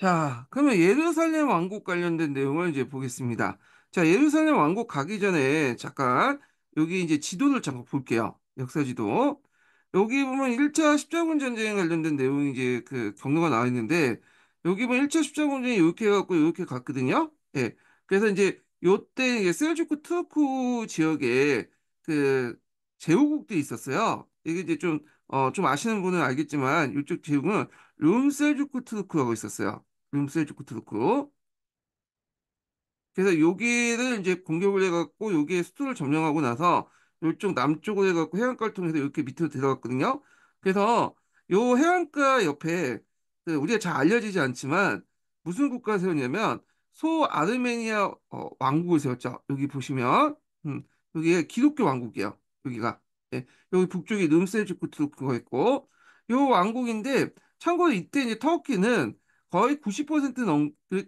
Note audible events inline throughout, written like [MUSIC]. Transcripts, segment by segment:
자, 그러면 예루살렘 왕국 관련된 내용을 이제 보겠습니다. 자, 예루살렘 왕국 가기 전에 잠깐 여기 이제 지도를 잠깐 볼게요. 역사 지도. 여기 보면 1차 십자군 전쟁에 관련된 내용이 이제 그 경로가 나와 있는데 여기 보면 1차 십자군 전쟁이 이렇게 해갖고 이렇게 갔거든요. 예. 그래서 이제 요때 이제 셀주크 트르크 지역에 그 제후국도 있었어요. 이게 이제 좀, 어, 좀 아시는 분은 알겠지만 이쪽 제후국은 룸 셀주크 트르크라고 있었어요. 룸스에 좋고 트루크. 그래서 여기를 이제 공격을 해갖고 여기에 수도를 점령하고 나서 이쪽 남쪽을 해갖고 해안가를 통해서 이렇게 밑으로 들어갔거든요. 그래서 요 해안가 옆에 그 우리가 잘 알려지지 않지만 무슨 국가 세웠냐면 소 아르메니아 어, 왕국을 세웠죠. 여기 보시면 음, 여기에 기독교 왕국이에요. 여기가 예, 여기 북쪽이 름셀주쿠트르크가 있고 요 왕국인데 참고로 이때 이제 터키는 거의 90% 넘, 그,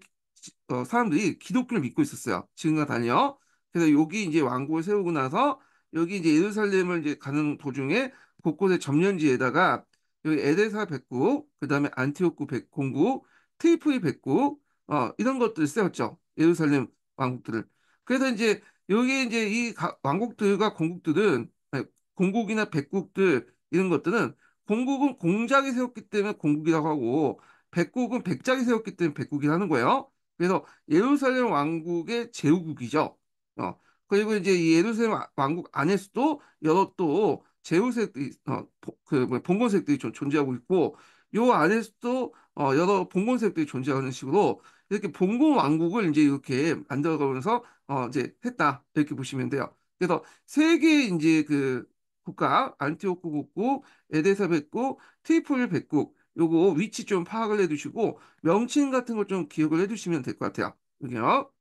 어, 사람들이 기독교를 믿고 있었어요. 지금과 다녀. 그래서 여기 이제 왕국을 세우고 나서 여기 이제 예루살렘을 이제 가는 도중에 곳곳에 점령지에다가 여기 에데사 백국, 그 다음에 안티오크 백 공국, 테이프이 백국, 어, 이런 것들을 세웠죠. 예루살렘 왕국들을. 그래서 이제 여기 이제 이 가, 왕국들과 공국들은, 아니, 네, 공국이나 백국들 이런 것들은 공국은 공작이 세웠기 때문에 공국이라고 하고 백국은 백작이 세웠기 때문에 백국이 하는 거예요. 그래서 예루살렘 왕국의 제후국이죠. 어, 그리고 이제 이 예루살렘 아, 왕국 안에서도 여러 또 제후세들이 어, 그 봉건세들이 존재하고 있고 요 안에서도 어, 여러 봉건세들이 존재하는 식으로 이렇게 봉건 왕국을 이제 이렇게 만들어가면서 어, 이제 했다 이렇게 보시면 돼요. 그래서 세계의 이제 그 국가 안티오크 국국, 에데사 백국, 트리폴 백국 요거 위치 좀 파악을 해두시고 명칭 같은 걸 좀 기억을 해두시면 될 것 같아요. 여기요.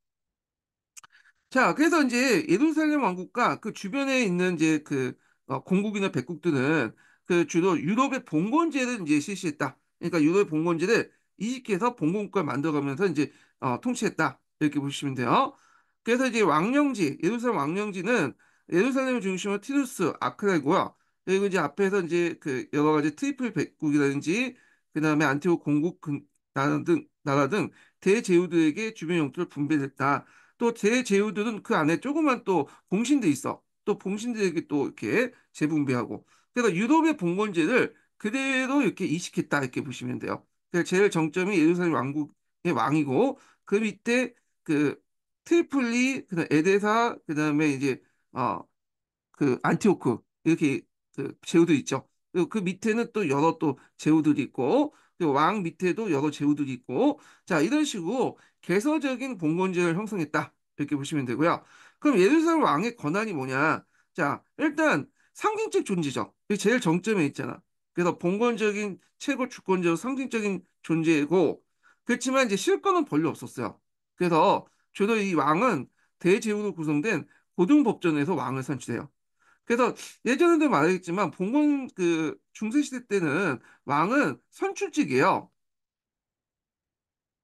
자, 그래서 이제 예루살렘 왕국과 그 주변에 있는 이제 그 어, 공국이나 백국들은 그 주로 유럽의 봉건제를 이제 실시했다. 그러니까 유럽의 봉건제를 이집해서 봉건국가 만들어가면서 이제 어, 통치했다. 이렇게 보시면 돼요. 그래서 이제 왕령지, 예루살렘 왕령지는 예루살렘을 중심으로 티루스, 아크레고요 그리고 이제 앞에서 이제 그 여러 가지 트리플 백국이라든지 그 다음에 안티오크 공국 나라 등 나라 등 대제후들에게 주변 영토를 분배됐다또 대제후들은 그 안에 조그만 또 봉신돼 있어. 또 봉신들에게 또 이렇게 재분배하고. 그래서 유럽의 봉건제를 그대로 이렇게 이식했다 이렇게 보시면 돼요. 그러니까 제일 정점이 예루살렘 왕국의 왕이고 그 밑에 그트리플리 그다음 에 에데사, 그다음에 이제 어 그 안티오크 이렇게 그 제후들 있죠. 그리고 그 밑에는 또 여러 또 제후들이 있고 왕 밑에도 여러 제후들이 있고 자 이런 식으로 개서적인 봉건제를 형성했다 이렇게 보시면 되고요. 그럼 예루살렘 왕의 권한이 뭐냐? 자 일단 상징적 존재죠. 그게 제일 정점에 있잖아. 그래서 봉건적인 최고 주권적 상징적인 존재이고 그렇지만 이제 실권은 별로 없었어요. 그래서 주로 이 왕은 대제후로 구성된 고등법전에서 왕을 선출해요. 그래서 예전에도 말했지만 봉건 그 중세시대 때는 왕은 선출직이에요.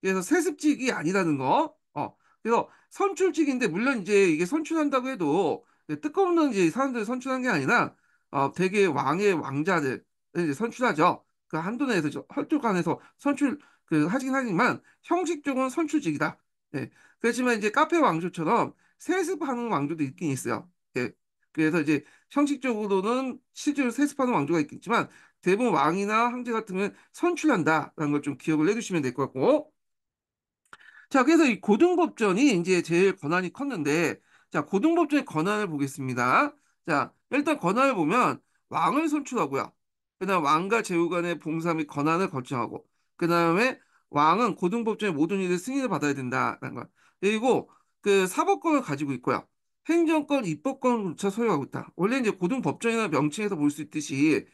그래서 세습직이 아니라는 거. 어. 그래서 선출직인데 물론 이제 이게 선출한다고 해도 뜨거운 이제 사람들을 선출한 게 아니라 어, 되게 왕의 왕자들 이제 선출하죠. 그한내에서 헐뚝간에서 선출 그 하긴 하지만 형식적으로 는 선출직이다. 예. 그렇지만 이제 카페 왕조처럼 세습하는 왕조도 있긴 있어요. 예. 그래서 이제 형식적으로는 실제로 세습하는 왕조가 있겠지만 대부분 왕이나 황제 같으면 선출한다라는 걸 좀 기억을 해두시면 될 것 같고 자 그래서 이 고등법전이 이제 제일 권한이 컸는데 자 고등법전의 권한을 보겠습니다 자 일단 권한을 보면 왕을 선출하고요 그다음 왕과 제후 간의 봉사 및 권한을 결정하고 그 다음에 왕은 고등법전의 모든 일을 승인을 받아야 된다라는 거 그리고 그 사법권을 가지고 있고요 행정권, 입법권을 차 소유하고 있다. 원래 이제 고등법정이나 명칭에서 볼 수 있듯이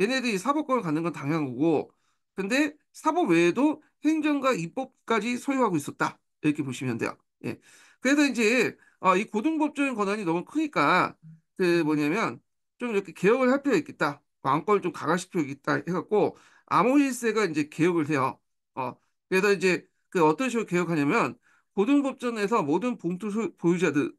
얘네들이 사법권을 갖는 건 당연한 거고 근데 사법 외에도 행정과 입법까지 소유하고 있었다. 이렇게 보시면 돼요. 예. 그래서 이제 어, 이 고등법적인 권한이 너무 크니까 그 뭐냐면 좀 이렇게 개혁을 할 필요가 있겠다. 왕권을 좀 강화시켜야겠다 해갖고 아호리세가 이제 개혁을 해요. 어, 그래서 이제 그 어떤 식으로 개혁하냐면 고등법전에서 모든 봉투 소유, 보유자들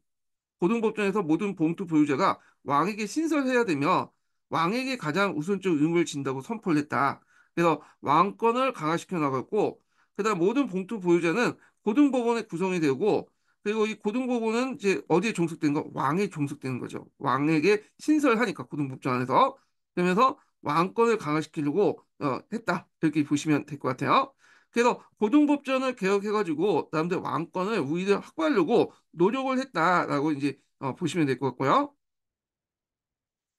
고등법정에서 모든 봉투 보유자가 왕에게 신설해야 되며 왕에게 가장 우선적 의무를 진다고 선포를 했다. 그래서 왕권을 강화시켜 나갔고 그다음 모든 봉투 보유자는 고등법원에 구성이 되고 그리고 이 고등법원은 이제 어디에 종속된 거? 왕에 종속되는 거죠. 왕에게 신설하니까 고등법정 안에서 그러면서 왕권을 강화시키려고 어, 했다 이렇게 보시면 될 것 같아요. 그래서 고등법전을 개혁해가지고 남들 왕권을 우리들 확보하려고 노력을 했다라고 이제 어, 보시면 될 것 같고요.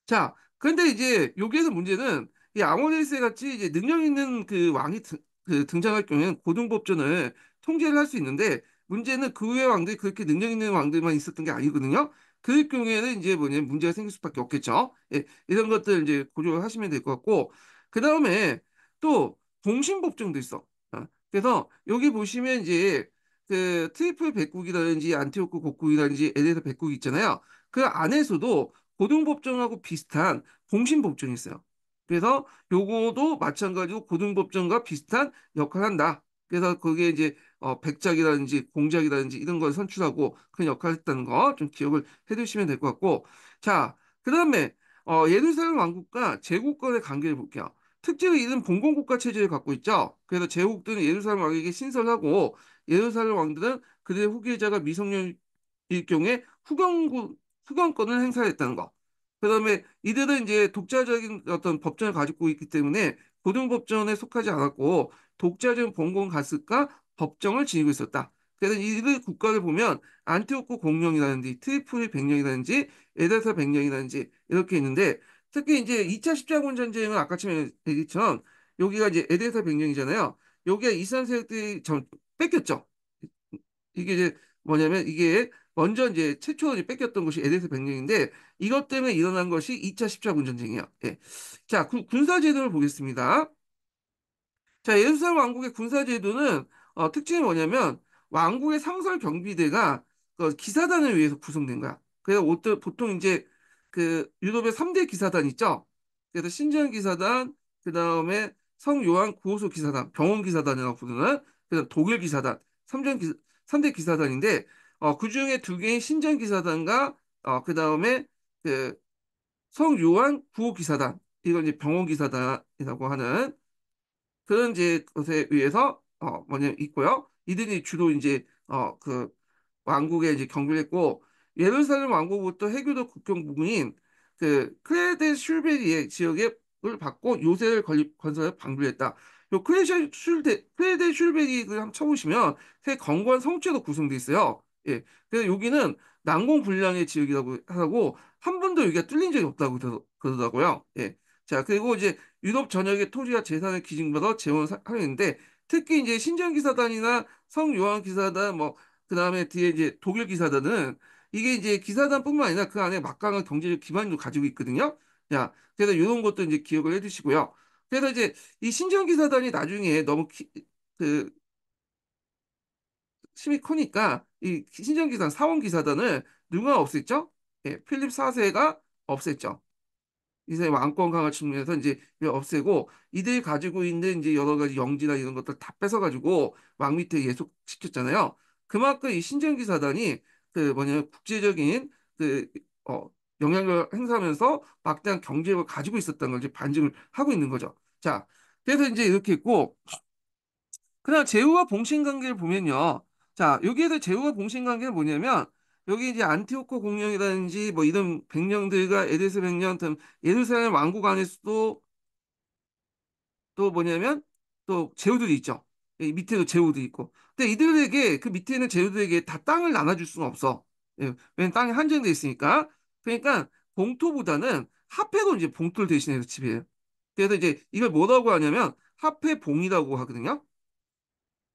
자, 그데 이제 여기에서 문제는 이아모레스 같이 이제 능력 있는 그 왕이 등, 그 등장할 경우에는 고등법전을 통제를 할 수 있는데 문제는 그 외 왕들이 그렇게 능력 있는 왕들만 있었던 게 아니거든요. 그 경우에는 이제 뭐냐 문제가 생길 수밖에 없겠죠. 예, 이런 것들 이제 고려하시면 될 것 같고 그 다음에 또 동신법정도 있어. 그래서 여기 보시면 이제 그 트리플 백국이라든지 안티오크 곡국이라든지 에레사 백국 있잖아요. 그 안에서도 고등법정하고 비슷한 공신법정이 있어요. 그래서 요거도 마찬가지로 고등법정과 비슷한 역할을 한다. 그래서 거기에 이제 어, 백작이라든지 공작이라든지 이런 걸 선출하고 그런 역할을 했다는 거 좀 기억을 해두시면 될 것 같고 자, 그 다음에 어, 예루살렘 왕국과 제국권의 관계를 볼게요. 특제의 이는 봉건국가 체제를 갖고 있죠. 그래서 제국들은 예루살렘 왕에게 신설하고 예루살렘 왕들은 그들의 후계자가 미성년일 경우에 후견국, 후견권을 행사했다는 거. 그 다음에 이들은 이제 독자적인 어떤 법전을 가지고 있기 때문에 고등법전에 속하지 않았고 독자적인 봉건 가스과 법정을 지니고 있었다. 그래서 이들 국가를 보면 안티오크 공룡이라든지트리플리 백령이라든지 에데사 백령이라든지 이렇게 있는데 특히 이제 2차 십자군 전쟁은 아까처럼 얘기처럼 여기가 이제 에데사백경이잖아요 여기가 이스 세력들이 참 뺏겼죠. 이게 이제 뭐냐면 이게 먼저 이제 최초로 이제 뺏겼던 것이 에데타 변경인데 이것 때문에 일어난 것이 2차 십자군 전쟁이에요. 예. 자, 구, 군사 제도를 보겠습니다. 자, 예루살렘 왕국의 군사 제도는 어, 특징이 뭐냐면 왕국의 상설 경비대가 그 기사단을 위해서 구성된 거야. 그래서 보통 이제 그 유럽의 3대 기사단 있죠? 그래서 신전 기사단, 그 다음에 성요한 구호소 기사단, 병원 기사단이라고 부르는 그다음 독일 기사단, 3전 기, 3대 기사단인데 어, 그 중에 두 개인 신전 기사단과 어, 그다음에 그 성요한 구호 기사단, 이건 이제 병원 기사단이라고 하는 그런 이제 것에 의해서 어, 뭐냐 있고요. 이들이 주로 이제 어, 그 왕국에 이제 경비를 했고 예루살렘 왕국부터 해교도 국경 부근인 그 크레데 슐베리의 지역을 받고 요새를 건설해 방불했다. 요 크레데 슐데 크레데 슐베리를 한번 쳐보시면 새건관성체도 구성돼 있어요. 예, 그래서 여기는 난공 불량의 지역이라고 하고 한 번도 여기가 뚫린 적이 없다고 그러더라고요. 예. 자, 그리고 이제 유럽 전역의 토지와 재산을 기증받아 재원하는데 을 특히 이제 신전 기사단이나 성 요한 기사단 뭐 그다음에 뒤에 이제 독일 기사단은 이게 이제 기사단뿐만 아니라 그 안에 막강한 경제적 기반도 가지고 있거든요. 자, 그래서 이런 것도 이제 기억을 해주시고요. 그래서 이제 이 신정 기사단이 나중에 너무 키, 그 심이 크니까 이 신정 기사단, 사원 기사단을 누가 없앴죠? 예, 필립 4세가 없앴죠. 이제 왕권 강화 측면에서 이제 없애고 이들 가지고 있는 이제 여러 가지 영지나 이런 것들 다 뺏어가지고 왕 밑에 예속시켰잖아요. 그만큼 이 신정기사단이 그 뭐냐면 국제적인 그 어, 영향력을 행사하면서 막대한 경제력을 가지고 있었던 걸 이제 반증을 하고 있는 거죠. 자, 그래서 이제 이렇게 있고 그다음 제후와 봉신 관계를 보면요. 자, 여기에서 제후와 봉신 관계는 뭐냐면 여기 이제 안티오코 공룡이라든지뭐 이런 백령들과 에데스 백령 등 예루살렘 왕국 안에서도 또 뭐냐면 또 제후들이 있죠. 밑에도 제후도 있고 근데 이들에게 그 밑에 있는 제도들에게다 땅을 나눠줄 수는 없어. 예, 왜냐면 땅이 한정돼 있으니까. 그러니까 봉토보다는 화폐도 이제 봉토를 대신해서 집이에요. 그래서 이제 이걸 뭐라고 하냐면 화폐봉이라고 하거든요.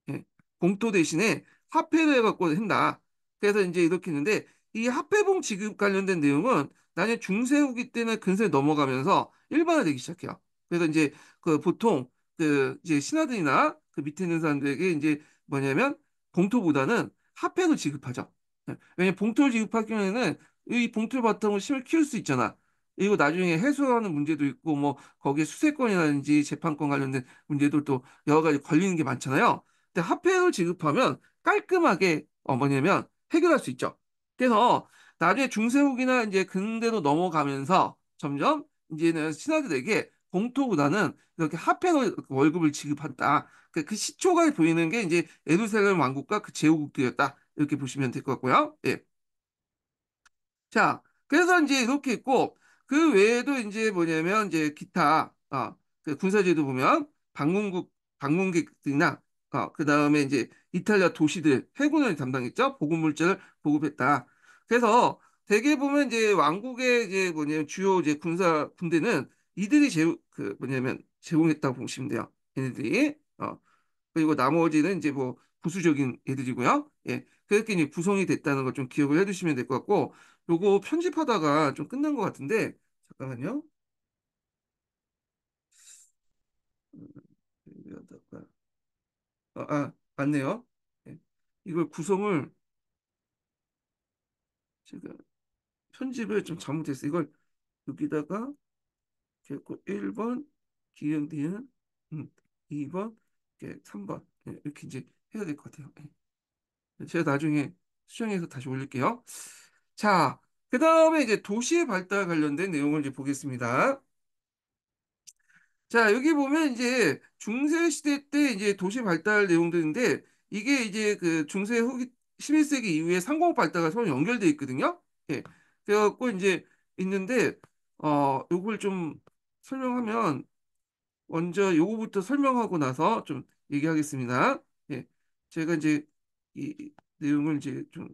예, 봉토 대신에 화폐를 해갖고 한다. 그래서 이제 이렇게 했는데 이 화폐봉 지급 관련된 내용은 나중에 중세후기 때는 근세 넘어가면서 일반화되기 시작해요. 그래서 이제 그 보통 그 이제 신하들이나 그 밑에 있는 사람들에게 이제 뭐냐면 봉투보다는 화폐을 지급하죠. 네. 왜냐면 봉투를 지급할 경우에는 이 봉투를 바탕으로 심을 키울 수 있잖아. 그리고 나중에 해소하는 문제도 있고 뭐 거기에 수세권이라든지 재판권 관련된 문제도 또 여러 가지 걸리는 게 많잖아요. 근데 화폐을 지급하면 깔끔하게 어 뭐냐면 해결할 수 있죠. 그래서 나중에 중세국이나 이제 근대로 넘어가면서 점점 이제는 신하들에게 봉토보다는 이렇게 합폐로 월급을 지급한다. 그그 그러니까 시초가 보이는 게 이제 에루살렘 왕국과 그 제후국들이었다. 이렇게 보시면 될 것 같고요. 예. 자, 그래서 이제 이렇게 있고 그 외에도 이제 뭐냐면 이제 기타 어, 그 군사제도 보면 방문국 방문객들이나 어, 그 다음에 이제 이탈리아 도시들 해군을 담당했죠. 보급 물자를 보급했다. 그래서 대개 보면 이제 왕국의 이제 뭐냐면 주요 이제 군사 군대는 이들이 제, 그 뭐냐면 제공했다고 보시면 돼요. 얘네들이. 어. 그리고 나머지는 이제 뭐 부수적인 애들이고요. 예. 그렇게 이제 구성이 됐다는 걸 좀 기억을 해두시면 될 것 같고, 요거 편집하다가 좀 끝난 것 같은데, 잠깐만요. 아, 아 맞네요. 예. 이걸 구성을 제가 편집을 좀 잘못했어요. 이걸 여기다가 됐고 1번 기역 니은 2번 3번 이렇게 이제 해야 될 것 같아요. 예. 네, 제가 나중에 수정해서 다시 올릴게요. 자, 그 다음에 이제 도시의 발달 관련된 내용을 이제 보겠습니다. 자, 여기 보면 이제 중세시대 때 이제 도시 발달 내용들인데 이게 이제 그 중세 후기 11세기 이후에 상공 발달과 서로 연결되어 있거든요. 예. 그래갖고 이제 있는데, 어, 요걸 좀 설명하면 먼저 요거부터 설명하고 나서 좀 얘기하겠습니다. 예, 제가 이제 이 내용을 이제 좀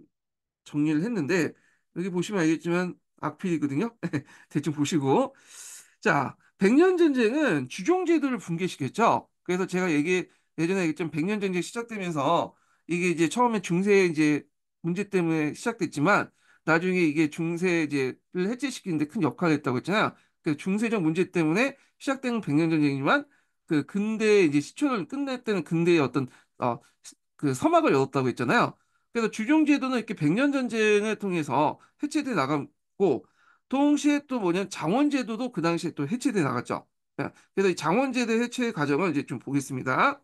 정리를 했는데 여기 보시면 알겠지만 악필이거든요. [LAUGHS] 대충 보시고 자 백년 전쟁은 주종 제도를 붕괴시켰죠. 그래서 제가 얘기 예전에 얘기했지만 백년 전쟁 시작되면서 이게 이제 처음에 중세 이제 문제 때문에 시작됐지만 나중에 이게 중세 이제를 해체시키는데 큰 역할을 했다고 했잖아요. 그 중세적 문제 때문에 시작된 백년 전쟁이지만 그 근대 이제 시초를 끝낼 때는 근대의 어떤 어, 그 서막을 열었다고 했잖아요. 그래서 주종제도는 이렇게 백년 전쟁을 통해서 해체돼 나갔고 동시에 또 뭐냐면 장원제도도 그 당시에 또 해체돼 나갔죠. 예, 그래서 이 장원제도 해체 의 과정을 이제 좀 보겠습니다.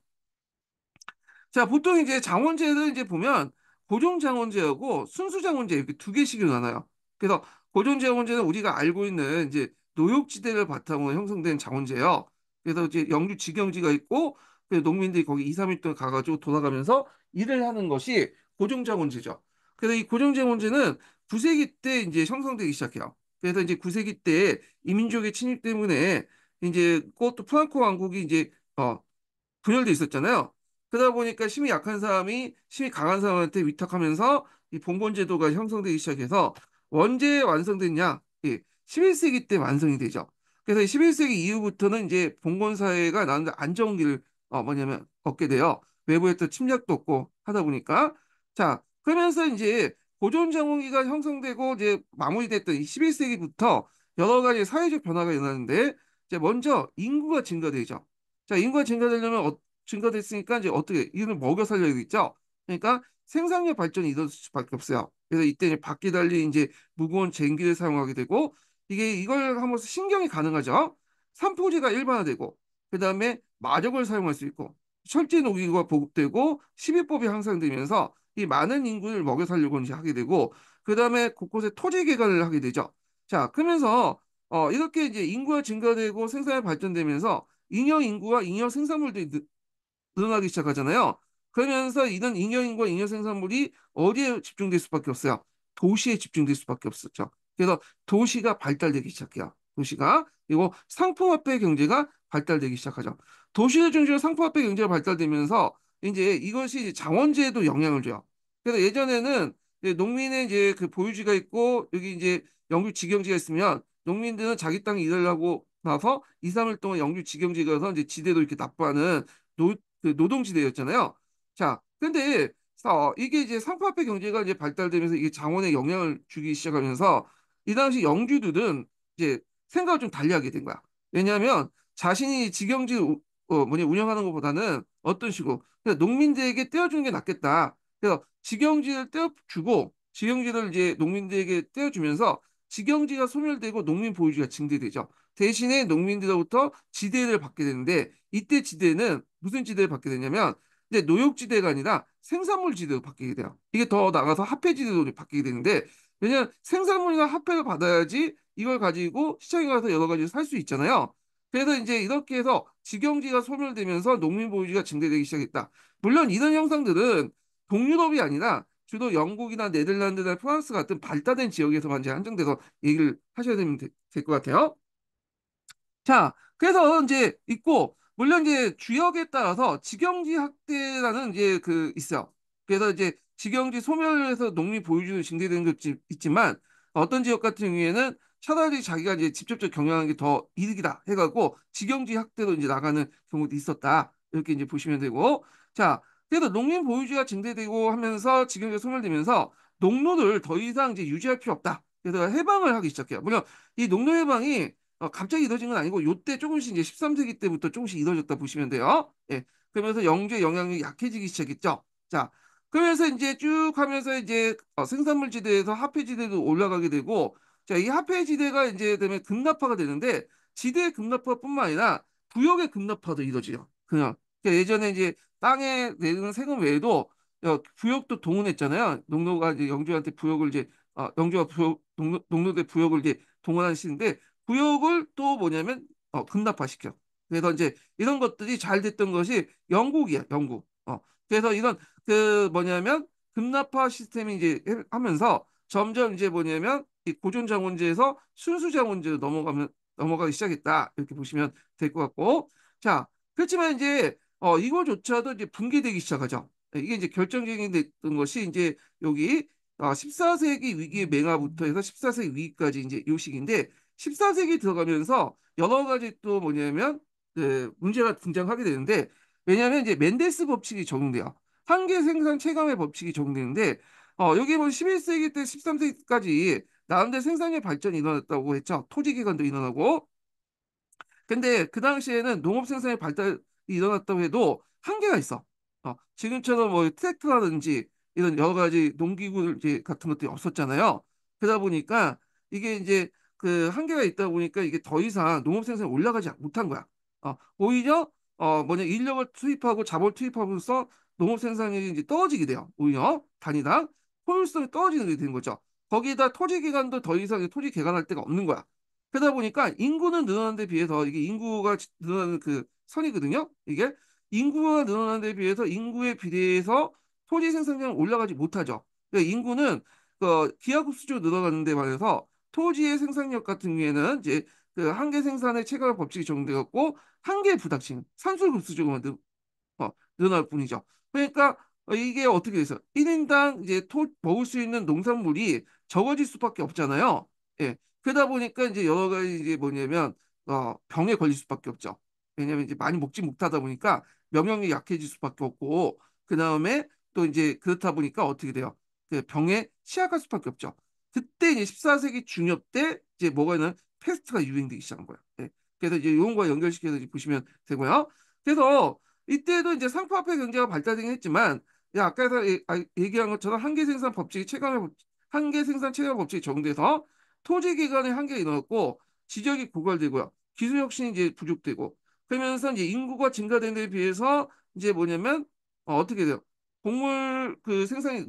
자, 보통 이제 장원제를 이제 보면 고종장원제하고 순수장원제 이렇게 두 개씩으로 나눠요. 그래서 고종장원제는 우리가 알고 있는 이제 노역지대를 바탕으로 형성된 자원제예요 그래서 이제 영주 직영지가 있고 그 농민들이 거기 2, 3일 동안 가가지고 돌아가면서 일을 하는 것이 고정자원제죠 그래서 이고정자원제는 9세기 때 이제 형성되기 시작해요. 그래서 이제 9세기 때 이민족의 침입 때문에 이제 그것도 프랑코 왕국이 이제 어 분열돼 있었잖아요. 그러다 보니까 힘이 약한 사람이 힘이 강한 사람한테 위탁하면서 이 봉건 제도가 형성되기 시작해서 언제 완성됐냐? 예. 11세기 때 완성이 되죠. 그래서 11세기 이후부터는 이제 봉건 사회가 나름대로 안정기를 어 뭐냐면 얻게 돼요. 외부에또 침략도 없고 하다 보니까 자 그러면서 이제 고전 장원기가 형성되고 이제 마무리됐던 11세기부터 여러 가지 사회적 변화가 일어나는데 이제 먼저 인구가 증가되죠. 자 인구가 증가되려면 어, 증가됐으니까 이제 어떻게 이는 먹여 살려야 되겠죠. 그러니까 생산력 발전이 이럴 수밖에 없어요. 그래서 이때 이제 바퀴 달린 이제 무거운 쟁기를 사용하게 되고 이게 이걸 하면서 신경이 가능하죠. 산포제가 일반화되고 그 다음에 마력을 사용할 수 있고 철제 녹이가 보급되고 시비법이 향상되면서 이 많은 인구를 먹여 살려고 이제 하게 되고 그 다음에 곳곳에 토지 개간을 하게 되죠. 자 그러면서 어 이렇게 이제 인구가 증가되고 생산이 발전되면서 잉여 인구와 잉여 생산물들이 느, 늘어나기 시작하잖아요. 그러면서 이런 잉여 인구와 잉여 생산물이 어디에 집중될 수밖에 없어요. 도시에 집중될 수밖에 없었죠. 그래서 도시가 발달되기 시작해요. 도시가 그리고 상품화폐 경제가 발달되기 시작하죠. 도시를 중심으로 상품화폐 경제가 발달되면서 이제 이것이 이제 자원재에도 영향을 줘요. 그래서 예전에는 이제 농민의 이제 그 보유지가 있고 여기 이제 영유 직영지가 있으면 농민들은 자기 땅에 일하려고 나서 2, 3일 동안 영유 직영지가서 이제 지대로 이렇게 납부하는 노, 그 노동지대였잖아요. 자, 근데 어, 이게 이제 상품화폐 경제가 이제 발달되면서 이게 자원에 영향을 주기 시작하면서 이 당시 영주들은 이제 생각을 좀 달리하게 된 거야. 왜냐하면 자신이 직영지 어, 뭐냐 운영하는 것보다는 어떤 식으로 농민들에게 떼어주는 게 낫겠다. 그래서 직영지를 떼어주고 직영지를 이제 농민들에게 떼어주면서 직영지가 소멸되고 농민 보유지가 증대되죠. 대신에 농민들로부터 지대를 받게 되는데 이때 지대는 무슨 지대를 받게 되냐면 이제 노역지대가 아니라 생산물 지대로 바뀌게 돼요. 이게 더 나가서 화폐지대로 바뀌게 되는데 왜냐면 생산물이나 화폐를 받아야지 이걸 가지고 시장에 가서 여러 가지 살수 있잖아요. 그래서 이제 이렇게 해서 직영지가 소멸되면서 농민 보유지가 증대되기 시작했다. 물론 이런 현상들은 동유럽이 아니라 주로 영국이나 네덜란드나 프랑스 같은 발달된 지역에서만 이제 한정돼서 얘기를 하셔야 되면 될 것 같아요. 자, 그래서 이제 있고 물론 이제 주역에 따라서 직영지 확대라는 이제 그 있어요. 그래서 이제 직영지 소멸해서 농민 보유주를 증대되는 것도 있지만 어떤 지역 같은 경우에는 차라리 자기가 이제 직접적 경영하는 게 더 이득이다 해가지고 직영지 확대로 이제 나가는 경우도 있었다 이렇게 이제 보시면 되고 자 그래서 농민 보유주가 증대되고 하면서 직영지가 소멸되면서 농로를 더 이상 이제 유지할 필요 없다 그래서 해방을 하기 시작해요 물론 이 농로 해방이 어, 갑자기 이뤄진 건 아니고 요때 조금씩 이제 13세기 때부터 조금씩 이뤄졌다 보시면 돼요 예 그러면서 영주의 영향력이 약해지기 시작했죠 자 그러면서 이제 쭉 하면서 이제 어, 생산물 지대에서 하폐 지대도 올라가게 되고 자, 이 하폐 지대가 이제 되면 급납화가 되는데 지대 급납화뿐만 아니라 구역의 급납화도 이루어져요. 그냥 그러니까 예전에 이제 땅에 내는 세금 외에도 구역도 어, 동원했잖아요. 농노가 이제 영주한테 부역을 이제 어, 영주가 부역, 농노, 농노대 부역을 이제 동원하시는데구역을또 뭐냐면 어, 급납화시켜. 그래서 이제 이런 것들이 잘 됐던 것이 영국이야, 영국. 어, 그래서 이건그 뭐냐면 급납화 시스템이 이제 하면서 점점 이제 뭐냐면 이 고전 자문제에서 순수 자문제로 넘어가면 넘어가기 시작했다 이렇게 보시면 될 것 같고 자 그렇지만 이제 어 이거조차도 이제 붕괴되기 시작하죠 네, 이게 이제 결정적인 됐던 것이 이제 여기 아, 14세기 위기의 맹화부터 해서 14세기 위기까지 이제 요 시기인데 14세기 들어가면서 여러 가지 또 뭐냐면 그 문제가 등장하게 되는데 왜냐하면 이제 맨데스 법칙이 적용돼요. 한계 생산 체감의 법칙이 적용되는데 어, 여기 보면 11세기 때 13세기까지 나름대로 생산의 발전이 일어났다고 했죠. 토지 기관도 일어나고. 근데 그 당시에는 농업 생산의 발달이 일어났다고 해도 한계가 있어. 어, 지금처럼 뭐 트랙터라든지 이런 여러 가지 농기구 같은 것들이 없었잖아요. 그러다 보니까 이게 이제 그 한계가 있다 보니까 이게 더 이상 농업 생산이 올라가지 못한 거야. 어, 오히려 어, 뭐냐, 인력을 투입하고 자본을 투입하면서 농업 생산량이 이제 떨어지게 돼요. 오히려 단위당 효율성이 떨어지는 게 되는 거죠. 거기에다 토지 개간도 더 이상 토지 개간할 데가 없는 거야. 그러다 보니까 인구는 늘어난데 비해서 이게 인구가 늘어나는 그 선이거든요. 이게 인구가 늘어난데 비해서 인구에 비례해서 토지 생산량은 올라가지 못하죠. 그러니까 인구는 그 기하급수적으로 늘어가는 데 반해서 토지의 생산력 같은 경우에는 이제 그 한계 생산의 체결 법칙이 적용되었고 한계 부닥침 산술 급수조금은 늘, 어, 늘어날 뿐이죠. 그러니까 이게 어떻게 돼서 1인당 이제 토, 먹을 수 있는 농산물이 적어질 수밖에 없잖아요. 예. 그러다 보니까 이제 여러 가지 이제 뭐냐면 어, 병에 걸릴 수밖에 없죠. 왜냐면 이제 많이 먹지 못하다 보니까 명령이 약해질 수밖에 없고 그 다음에 또 이제 그렇다 보니까 어떻게 돼요? 그 병에 취약할 수밖에 없죠. 그때 이제 14세기 중엽 때 이제 뭐가 있는 패스트가 유행되기 시작한 거예요. 네. 그래서 이제 이용과 연결시켜서 보시면 되고요. 그래서 이때도 이제 상파화폐 경제가 발달되긴 했지만 야, 예, 아까 예, 아, 얘기한 것처럼 한계 생산 법칙이 체감의 한계 생산 체감 법칙이 적용돼서 토지 기관의 한계가 일어났고 지적이 고갈되고요. 기술 혁신이 이제 부족되고 그러면서 이제 인구가 증가된 데 비해서 이제 뭐냐면 어, 떻게 돼요? 곡물 그 생산이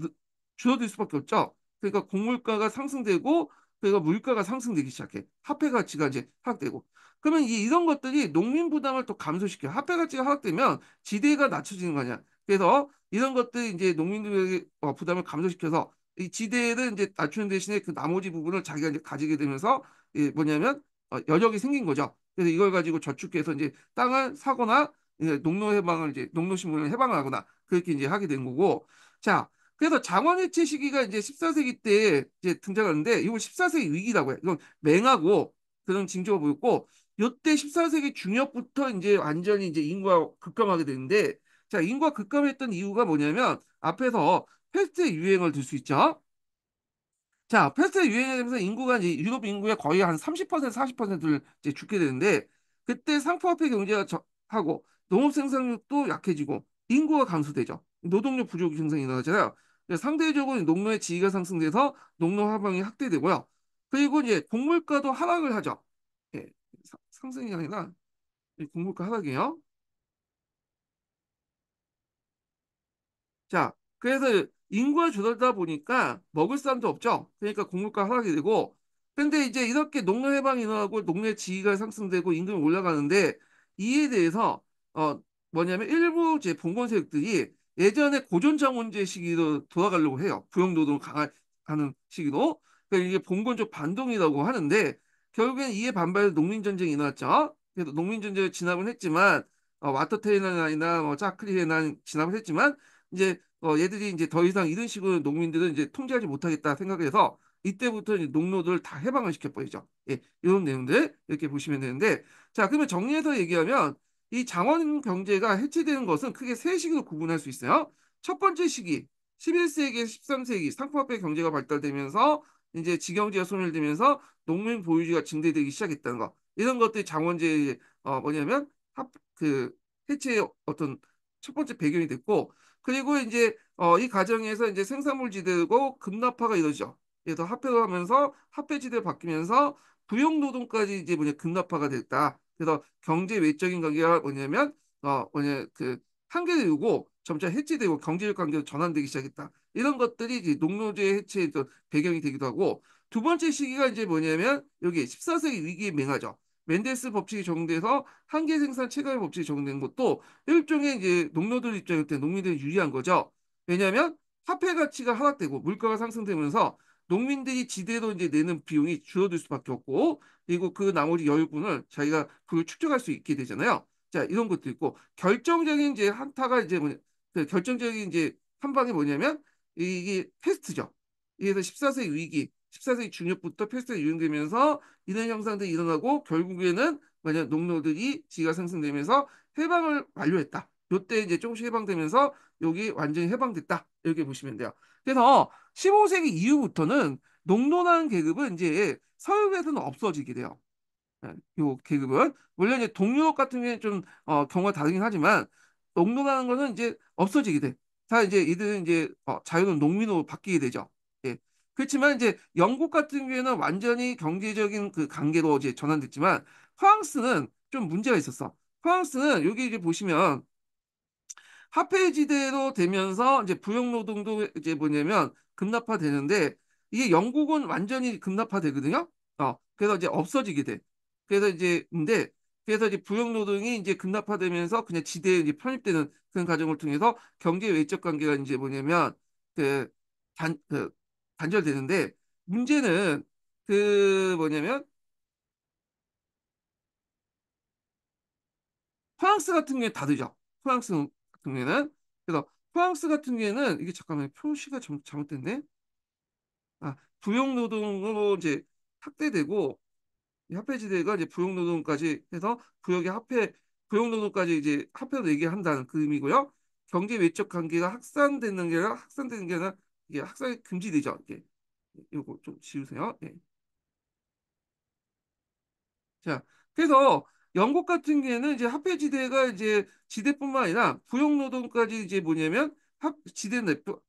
줄어들 수밖에 없죠. 그러니까 곡물가가 상승되고 그러니까 물가가 상승되기 시작해. 화폐 가치가 이제 하락되고. 그러면 이, 이런 것들이 농민 부담을 또 감소시켜. 화폐 가치가 하락되면 지대가 낮춰지는 거냐. 그래서 이런 것들이 이제 농민들의 어, 부담을 감소시켜서 이 지대를 이제 낮추는 대신에 그 나머지 부분을 자기가 이제 가지게 되면서 이 뭐냐면 어, 여력이 생긴 거죠. 그래서 이걸 가지고 저축해서 이제 땅을 사거나 이제 농노 해방을 이제 농노 신문을 해방 하거나 그렇게 이제 하게 된 거고. 자, 그래서 장원해체 시기가 이제 14세기 때 이제 등장하는데 이건 14세기 위기라고 해요. 이건 맹하고 그런 징조가 보였고 요때 14세기 중엽부터 이제 완전히 이제 인구가 급감하게 되는데 자 인구가 급감했던 이유가 뭐냐면 앞에서 패스트 유행을 들 수 있죠. 자 패스트 유행이 되면서 인구가 이제 유럽 인구의 거의 한30% 40%를 이제 죽게 되는데 그때 상품화폐 경제가 저, 하고 농업 생산력도 약해지고 인구가 감소되죠. 노동력 부족이 생성이 일어나잖아요. 상대적으로 농노의 지위가 상승돼서 농노 하방이 확대되고요. 그리고 이제 곡물가도 하락을 하죠. 예, 상승이 아니라 곡물가 하락이에요. 자, 그래서 인구가 줄어다 들 보니까 먹을 사람도 없죠. 그러니까 곡물가 하락이 되고 근데 이제 이렇게 농노 해방이 일어나고 농노의 지위가 상승되고 임금이 올라가는데 이에 대해서 어 뭐냐면 일부 제 봉건 세력들이 예전에 고전장원제 시기로 돌아가려고 해요. 부영노동을 강화하는 시기로. 그러니까 이게 봉건적 반동이라고 하는데 결국엔 이에 반발 해 농민전쟁이 일어났죠. 그래도 농민전쟁을 진압을 했지만 어, 와터테이너나뭐 자크리에나 진압을 했지만 이제 어, 얘들이 이제 더 이상 이런 식으로 농민들은 이제 통제하지 못하겠다 생각해서 이때부터 이제 농로들을다 해방을 시켜버리죠. 예, 이런 내용들 이렇게 보시면 되는데 자 그러면 정리해서 얘기하면 이 장원 경제가 해체되는 것은 크게 세 시기로 구분할 수 있어요. 첫 번째 시기, 11세기, 13세기 상품화폐 경제가 발달되면서 이제 직영제가 소멸되면서 농민 보유지가 증대되기 시작했다는 거. 이런 것들이 장원제의 어, 뭐냐면 합, 그 해체의 어떤 첫 번째 배경이 됐고 그리고 이제 어, 이 과정에서 이제 생산물지대고 급납화가 이루어져. 그래서 합폐로 하면서 합폐지대로 바뀌면서 부용노동까지 이제 뭐냐 급납화가 됐다. 그래서 경제 외적인 관계가 뭐냐면 어 뭐냐 그 한계되고 점차 해체되고 경제적 관계로 전환되기 시작했다. 이런 것들이 이제 농노제 해체의 배경이 되기도 하고 두 번째 시기가 이제 뭐냐면 여기 14세기 위기에 맹하죠. 맨델스 법칙이 적용돼서 한계 생산 체감의 법칙이 적용된 것도 일종의 이제 농노들 입장일 때 농민들이 유리한 거죠. 왜냐하면 화폐 가치가 하락되고 물가가 상승되면서 농민들이 지대로 이제 내는 비용이 줄어들 수밖에 없고 그리고 그 나머지 여유분을 자기가 그걸 축적할 수 있게 되잖아요. 자, 이런 것도 있고 결정적인 이제 한타가 이제 뭐냐, 그 결정적인 이제 한 방이 뭐냐면 이게 패스트죠. 그래서 14세 위기, 14세 중엽부터 패스트가 유행되면서 이런 현상들이 일어나고 결국에는 만약 농노들이 지가 상승되면서 해방을 완료했다. 요때 이제 조금씩 해방되면서 여기 완전히 해방됐다. 이렇게 보시면 돼요. 그래서 15세기 이후부터는 농노라는 계급은 이제 서유에서는 없어지게 돼요. 예, 요 계급은 물론 이제 동유럽 같은 경좀 어, 경우가 다르긴 하지만 농노라는 거는 이제 없어지게 돼. 다 이제 이들은 이제 어, 자유로 농민으로 바뀌게 되죠. 예. 그렇지만 이제 영국 같은 경우에는 완전히 경제적인 그 관계로 이제 전환됐지만 프랑스는 좀 문제가 있었어. 프랑스는 여기 이제 보시면 화폐 지대로 되면서 이제 부용 노동도 이제 뭐냐면 급납화되는데 이게 영국은 완전히 급납화 되거든요. 어, 그래서 이제 없어지게 돼. 그래서 이제 근데 그래서 이제 부역노동이 이제 급납화되면서 그냥 지대에 이제 편입되는 그런 과정을 통해서 경제 외적 관계가 이제 뭐냐면 그, 단, 그 단절되는데 문제는 그 뭐냐면 프랑스 같은 경우에 다르죠. 프랑스 같은 경우에는 그래서 프랑스 같은 경우에는 이게 잠깐만 표시가 잘못됐네. 아, 부용노동으로 이제 확대되고 합폐지대가 이제 부용노동까지 해서 부역의 합폐 부용노동까지 이제 합해로 얘기한다는 그 의미고요. 경제 외적 관계가 확산되는 게 아니라 확산되는 게 아니라 이게 확산이 금지되죠. 이게 요거 좀 지우세요. 예. 자, 그래서 영국 같은 경우에는 이제 합폐지대가 이제 지대뿐만 아니라 부용노동까지 이제 뭐냐면 합 지대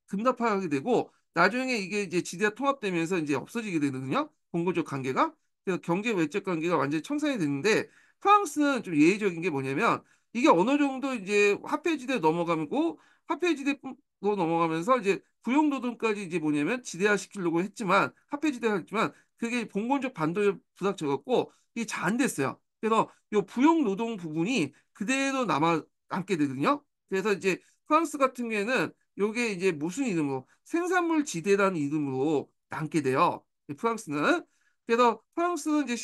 금납하게 네, 되고 나중에 이게 이제 지대가 통합되면서 이제 없어지게 되거든요. 공고적 관계가. 그래서 경제 외적 관계가 완전히 청산이 되는데 프랑스는 좀 예외적인 게 뭐냐면 이게 어느 정도 이제 화폐지대 넘어가고 화폐지대로 넘어가면서 이제 부용노동까지 이제 뭐냐면 지대화 시키려고 했지만 화폐지대화 했지만 그게 봉건적 반도에 부닥쳐갖고 이게 잘 안 됐어요. 그래서 요 부용노동 부분이 그대로 남아 남게 되거든요. 그래서 이제 프랑스 같은 경우에는 요게 이제 무슨 이름으로 생산물 지대라는 이름으로 남게 돼요. 프랑스는 그래서 프랑스는 이제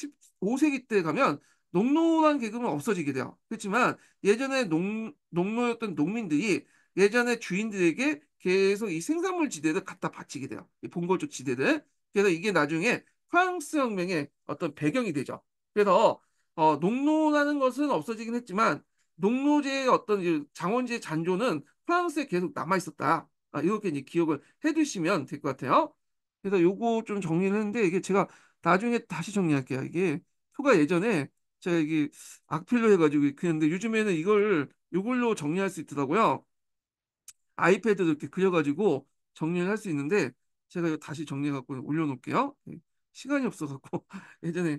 15세기 때 가면 농노란 계급은 없어지게 돼요. 그렇지만 예전에 농, 농노였던 농민들이 예전에 주인들에게 계속 이 생산물 지대를 갖다 바치게 돼요. 이 봉골적 지대를. 그래서 이게 나중에 프랑스 혁명의 어떤 배경이 되죠. 그래서 어, 농노라는 것은 없어지긴 했지만 농노제의 어떤 장원제 잔존은 프랑스에 계속 남아 있었다. 아, 이렇게 이제 기억을 해두시면 될 것 같아요. 그래서 요거 좀 정리를 했는데 이게 제가 나중에 다시 정리할게요. 이게 표가 예전에 제가 이게 악필로 해가지고 그랬는데 요즘에는 이걸 요걸로 정리할 수 있더라고요. 아이패드도 이렇게 그려가지고 정리를 할 수 있는데 제가 이거 다시 정리해갖고 올려놓을게요. 예, 시간이 없어갖고 [LAUGHS] 예전에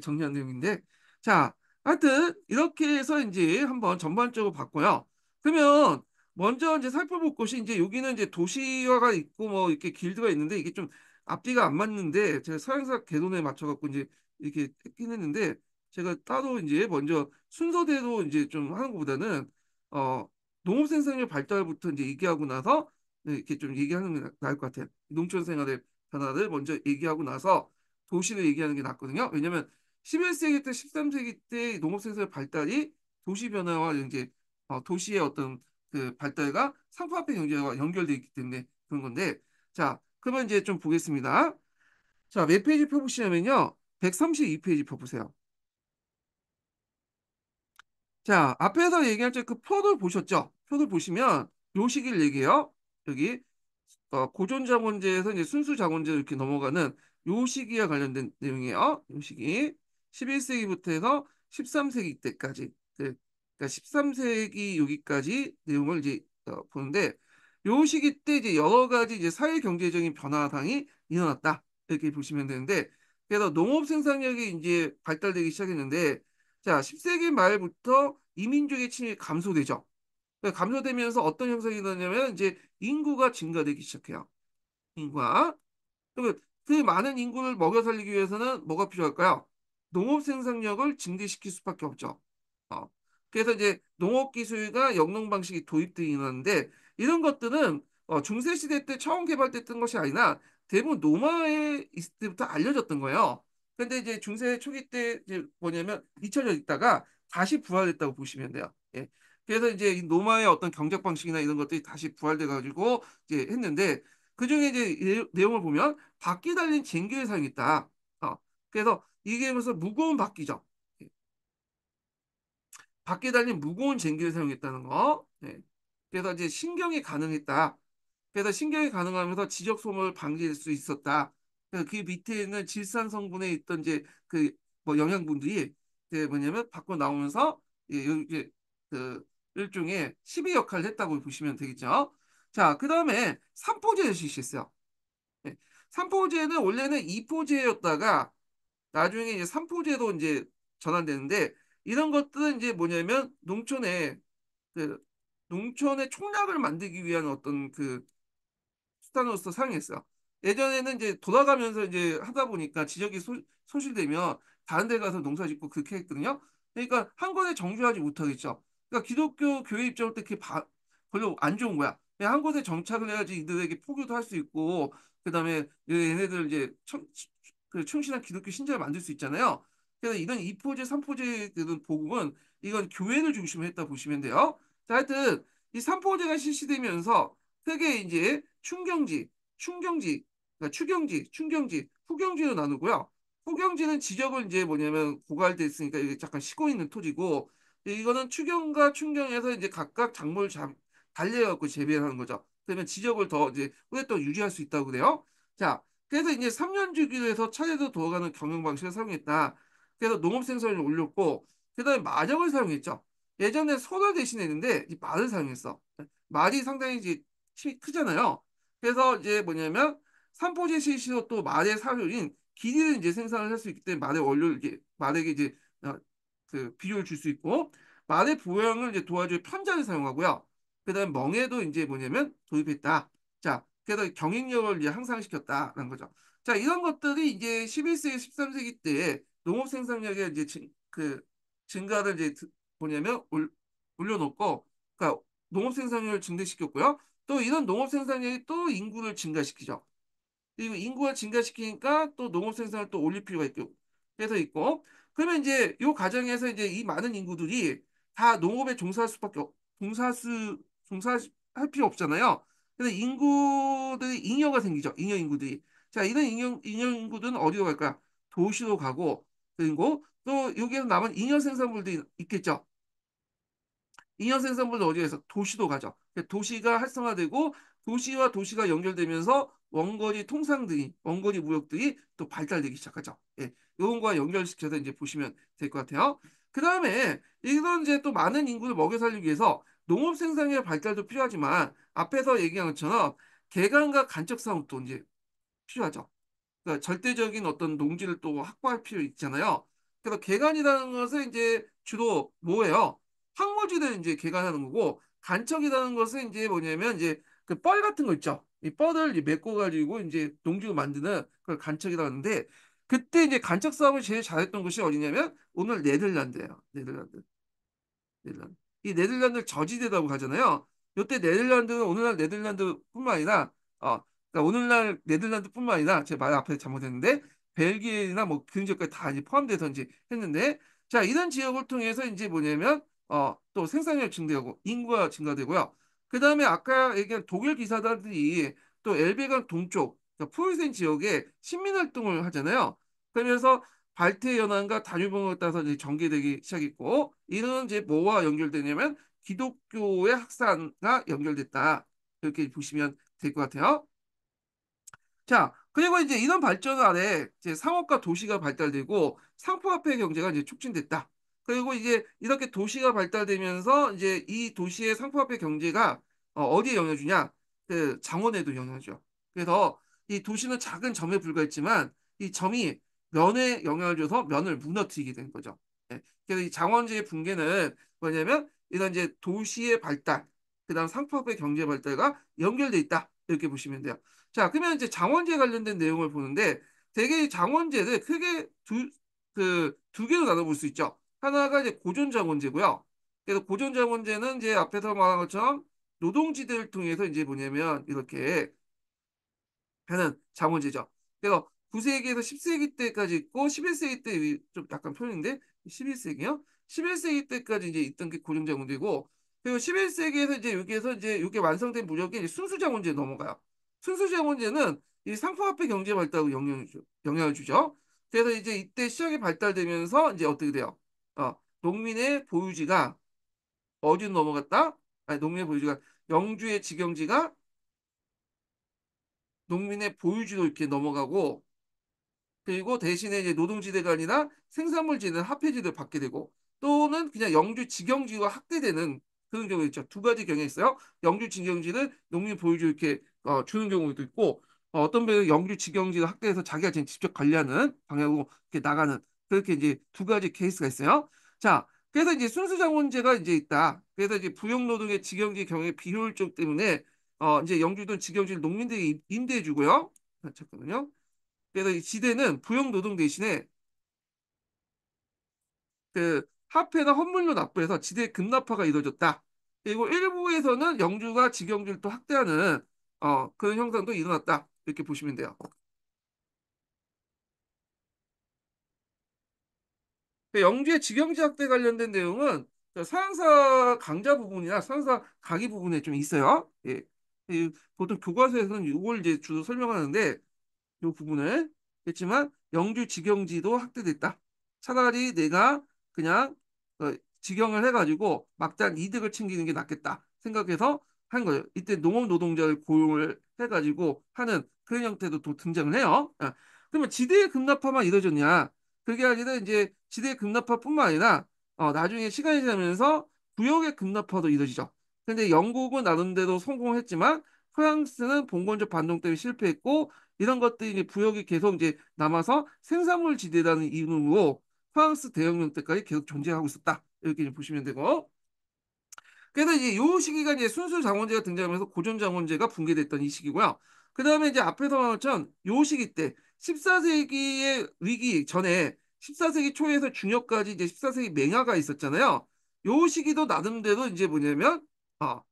정리한 내용인데 자 하여튼 이렇게 해서 이제 한번 전반적으로 봤고요. 그러면 먼저 이제 살펴볼 것이 이제 여기는 이제 도시화가 있고 뭐 이렇게 길드가 있는데 이게 좀 앞뒤가 안 맞는데 제가 서양사 개론에 맞춰 갖고 이제 이렇게 했긴 했는데 제가 따로 이제 먼저 순서대로 이제 좀 하는 것보다는 어 농업 생산의 발달부터 이제 얘기하고 나서 이렇게 좀 얘기하는 게 나을 것 같아요. 농촌 생활의 변화를 먼저 얘기하고 나서 도시를 얘기하는 게 낫거든요. 왜냐면 11세기 때 13세기 때 농업 생산의 발달이 도시 변화와 이제 어 도시의 어떤 그 발달과 상부화폐 경제과 연결되어 있기 때문에 그런 건데 자 그러면 이제 좀 보겠습니다. 자몇 페이지 펴보시냐면요. 132페이지 펴보세요. 자 앞에서 얘기할 때 그 표를 보셨죠? 표를 보시면 요 시기를 얘기해요. 여기 어, 고존 자본제에서 이제 순수 자본제로 이렇게 넘어가는 요 시기와 관련된 내용이에요. 요 시기 11세기부터 해서 13세기 때까지 네. 그러니까 13세기 여기까지 내용을 이제 어, 보는데 요 시기 때 이제 여러 가지 이제 사회 경제적인 변화상이 일어났다 이렇게 보시면 되는데 그래서 농업 생산력이 이제 발달되기 시작했는데 자 10세기 말부터 이민족의 침입이 감소되죠. 그러니까 감소되면서 어떤 현상이 일어나냐면 이제 인구가 증가되기 시작해요. 인구가 그러면 그 많은 인구를 먹여 살리기 위해서는 뭐가 필요할까요? 농업 생산력을 증대시킬 수밖에 없죠. 어. 그래서 이제 농업기술과 영농 방식이 도입되긴 하는데 이런 것들은 어, 중세 시대 때 처음 개발됐던 것이 아니라 대부분 노마에 있을 때부터 알려졌던 거예요. 근데 이제 중세 초기 때 이제 뭐냐면 잊혀져 있다가 다시 부활됐다고 보시면 돼요. 예. 그래서 이제 이 노마의 어떤 경작 방식이나 이런 것들이 다시 부활돼 가지고 이제 했는데 그 중에 이제 내용을 보면 바퀴 달린 쟁기를 사용했다. 어. 그래서 이게 무슨 무거운 바퀴죠. 밖에 달린 무거운 쟁기를 사용했다는 거. 네. 그래서 이제 신경이 가능했다. 그래서 신경이 가능하면서 지적 소모를 방지할 수 있었다. 그래서 그 밑에 있는 질산 성분에 있던 이제 그 뭐 영양분들이 이제 뭐냐면 밖으로 나오면서 예, 이제 그 일종의 시비 역할을 했다고 보시면 되겠죠. 자, 그 다음에 삼포제를 실시했어요. 예. 삼포제는 원래는 이포제였다가 나중에 이제 삼포제로 이제 전환되는데 이런 것들은 이제 뭐냐면 농촌에 그 농촌의 총략을 만들기 위한 어떤 그 수단으로서 사용했어요. 예전에는 이제 돌아가면서 이제 하다 보니까 지적이 소, 소실되면 다른 데 가서 농사 짓고 그렇게 했거든요. 그러니까 한 권에 정주하지 못하겠죠. 그러니까 기독교 교회 입장을로 그게 바, 별로 안 좋은 거야. 한 곳에 정착을 해야지 이들에게 포교도 할 수 있고 그다음에 얘네들 이제 청, 그 충신한 기독교 신자를 만들 수 있잖아요. 그래서 이런 이포제, 삼포제 복음은 그 이건 교회를 중심으로 했다 보시면 돼요. 자, 하여튼 이 삼포제가 실시되면서 크게 이제 충경지, 충경지, 그러니까 추경지, 충경지, 후경지로 나누고요. 후경지는 지적을 이제 뭐냐면 고갈돼 있으니까 이게 잠깐 쉬고 있는 토지고 이거는 추경과 충경에서 이제 각각 작물 잡, 달려갖고 재배를 하는 거죠. 그러면 지적을 더 이제 후에 또 유지할 수 있다고 그래요. 자, 그래서 이제 3년 주기로 해서 차례로 도어가는 경영 방식을 사용했다. 그래서 농업 센서를 올렸고 그다음에 마력을 사용했죠. 예전에 손을 대신 했는데 이 말을 사용했어. 말이 상당히 이제 힘이 크잖아요. 그래서 이제 뭐냐면 삼포제 실시로 또 말의 사료인 기린를 이제 생산을 할 수 있기 때문에 말의 원료를 이게 말에게 이제 어, 그 비료를 줄 수 있고 말의 보양을 이제 도와줄 편자를 사용하고요. 그다음 에 멍에도 이제 뭐냐면 도입했다. 자, 그래서 경쟁력을 이제 향상시켰다라는 거죠. 자, 이런 것들이 이제 11세기, 13세기 때 농업 생산력의 이제 증, 그 증가를 이제 보냐면 올, 올려놓고 그러니까 농업 생산력을 증대시켰고요. 또 이런 농업 생산력이또 인구를 증가시키죠. 그리고 인구가 증가시키니까 또 농업 생산을 또 올릴 필요가 있고 해서 있고 그러면 이제 이 과정에서 이제 이 많은 인구들이 다 농업에 종사할 수밖에 없, 종사할 수 종사할 필요 없잖아요. 그래서 인구들이 잉여가 생기죠. 잉여 인구들이 자 이런 잉여, 잉여 인구들은 어디로 갈까? 도시로 가고 그리고 또 여기에서 남은 인연 생산물도 있겠죠. 잉여 생산물도 어디에서? 도시도 가죠. 그러니까 도시가 활성화되고 도시와 도시가 연결되면서 원거리 통상 등이 원거리 무역 등이 또 발달되기 시작하죠. 예, 이런과 연결시켜서 이제 보시면 될 것 같아요. 그 다음에 이런 이제 또 많은 인구를 먹여 살리기 위해서 농업 생산의 발달도 필요하지만 앞에서 얘기한 것처럼 개간과 간척 사업도 이제 필요하죠. 그러니까 절대적인 어떤 농지를 또 확보할 필요 있잖아요. 그래서 개간이라는 것은 이제 주로 뭐예요? 황무지를 이제 개간하는 거고 간척이라는 것은 이제 뭐냐면 이제 그 뻘 같은 거 있죠. 이 뻘을 메꿔가지고 이제 농지로 만드는 그걸 간척이라고 하는데 그때 이제 간척 사업을 제일 잘했던 곳이 어디냐면 오늘 네덜란드예요. 네덜란드. 네덜란드. 이 네덜란드를 저지대라고 하잖아요. 요때 네덜란드는 오늘날 네덜란드뿐만 아니라 어, 그러니까 오늘날 네덜란드뿐만 아니라 제말 앞에 잘못했는데 벨기에나 뭐 그런 지역까지 다 이제 포함돼서 이제 했는데 자 이런 지역을 통해서 이제 뭐냐면 어 또 생산력 증대하고 인구가 증가되고요. 그 다음에 아까 얘기한 독일 기사단들이 또 엘베강 동쪽 그러니까 푸르센 지역에 식민 활동을 하잖아요. 그러면서 발트 연안과 다뉴병을 따서 이제 전개되기 시작했고 이런 이제 뭐와 연결되냐면 기독교의 학산과 연결됐다 이렇게 보시면 될 것 같아요. 자, 그리고 이제 이런 발전 아래 이제 상업과 도시가 발달되고 상품화폐 경제가 이제 촉진됐다. 그리고 이제 이렇게 도시가 발달되면서 이제 이 도시의 상품화폐 경제가 어, 어디에 영향을 주냐? 그 장원에도 영향을 줘. 그래서 이 도시는 작은 점에 불과했지만 이 점이 면에 영향을 줘서 면을 무너뜨리게 된 거죠. 예. 그래서 이장원제의 붕괴는 뭐냐면 이런 이제 도시의 발달, 그다음 상품화폐 경제 발달과 연결돼 있다 이렇게 보시면 돼요. 자, 그러면 이제 장원제 관련된 내용을 보는데 대개 장원제를 크게 두, 그, 두 개로 나눠볼 수 있죠. 하나가 이제 고전장원제고요 그래서 고전장원제는 이제 앞에서 말한 것처럼 노동지대를 통해서 이제 뭐냐면 이렇게 하는 장원제죠. 그래서 9세기에서 10세기 때까지 있고 11세기 때 좀 약간 표현인데 11세기요? 11세기 때까지 이제 있던 게고전장원제고 그리고 11세기에서 이제 여기에서 이제 이게 완성된 무역이 순수장원제 넘어가요. 순수시장 문제는 이 상품화폐 경제 발달하고 영향을, 주, 죠 영향을 주죠. 그래서 이제 이때 시장이 발달되면서 이제 어떻게 돼요? 어, 농민의 보유지가 어디로 넘어갔다? 아니, 농민의 보유지가 영주의 직영지가 농민의 보유지로 이렇게 넘어가고 그리고 대신에 이제 노동지대가 이나 생산물지는 화폐지를 받게 되고 또는 그냥 영주 직영지가 확대되는 그런 경우가 있죠. 두 가지 경향이 있어요. 영주 직영지는 농민 보유주 이렇게 어, 주는 경우도 있고 어, 떤 배우 영주 직영지를 확대해서 자기가 직접 관리하는 방향으로 이렇게 나가는 그렇게 이제 두 가지 케이스가 있어요. 자, 그래서 이제 순수자원제가 이제 있다. 그래서 이제 부용노동의 직영지 경영의 비효율적 때문에 어, 이제 영주든 직영지를 농민들이 임대해주고요. 아, 잠깐만요. 그래서 이 지대는 부용노동 대신에 그 화폐나 헌물로 납부해서 지대 급납화가 이루어졌다. 그리고 일부에서는 영주가 직영주를 또확대하는 어, 그런 현상도 일어났다. 이렇게 보시면 돼요. 네, 영주의 직영지확대 관련된 내용은 사양사 강좌 부분이나 사양사 강의 부분에 좀 있어요. 예. 보통 교과서에서는 이걸 이제 주로 설명하는데 이 부분을 했지만 영주 직영지도 확대됐다 차라리 내가 그냥 어, 직영을 해가지고 막장 이득을 챙기는 게 낫겠다 생각해서 한 거예요. 이때 농업 노동자를 고용을 해가지고 하는 그런 형태도 또 등장을 해요. 예. 그러면 지대의 급납화만 이루어졌냐? 그게 아니라 이제 지대의 급납화뿐만 아니라 어, 나중에 시간이 지나면서 구역의 급납화도 이루어지죠. 근데 영국은 나름대로 성공했지만 프랑스는 봉건적 반동 때문에 실패했고 이런 것들이 이제 부역이 계속 이제 남아서 생산물 지대라는 이름으로 프랑스 대혁명 때까지 계속 존재하고 있었다. 이렇게 보시면 되고 그래서 이제 요 시기가 이제 순수 장원제가 등장하면서 고전 장원제가 붕괴됐던 이 시기고요. 그 다음에 이제 앞에서 말했던 요 시기 때 14세기의 위기 전에 14세기 초에서 중엽까지 이제 14세기 맹화가 있었잖아요. 요 시기도 나름대로 이제 뭐냐면 어,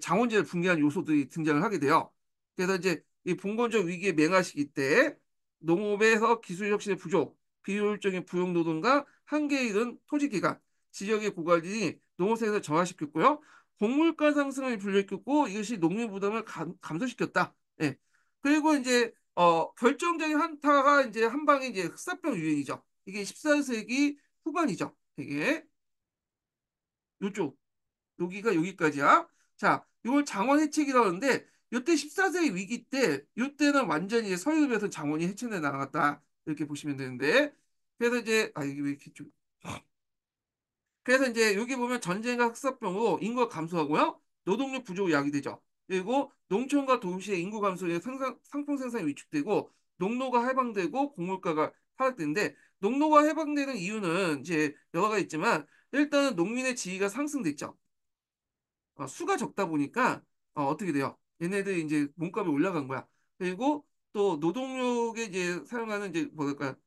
장원제를 붕괴한 요소들이 등장을 하게 돼요. 그래서 이제 이 봉건적 위기의 맹화 시기 때 농업에서 기술 혁신의 부족, 비효율적인 부용노동과 한계에 이른 토지기간, 지역의 고갈이 농업생에서 정화시켰고요. 곡물가 상승을 불려있고 이것이 농민 부담을 감, 감소시켰다. 예. 그리고 이제 어, 결정적인 한타가 이제 한방의 이제 흑사병 유행이죠. 이게 14세기 후반이죠. 이게 요쪽 여기가 여기까지야. 자, 이걸 장원 해책이라고 하는데 이때 14세기 위기 때 이때는 완전히 서유럽에서 장원이 해체돼 나갔다. 이렇게 보시면 되는데 그래서 이제 아 여기 왜 이렇게 좀 그래서 이제 여기 보면 전쟁과 흑사병으로 인구가 감소하고요 노동력 부족이 야기되죠 그리고 농촌과 도시의 인구 감소에 생산, 상품 생산이 위축되고 농로가 해방되고 곡물가가 하락되는데 농로가 해방되는 이유는 이제 여러 가지 있지만 일단은 농민의 지위가 상승됐죠. 어, 수가 적다 보니까 어, 어 떻게 돼요? 얘네들 이 이제 몸값이 올라간 거야. 그리고 또 노동력에 이제 사용하는 이제 뭐랄까 그러니까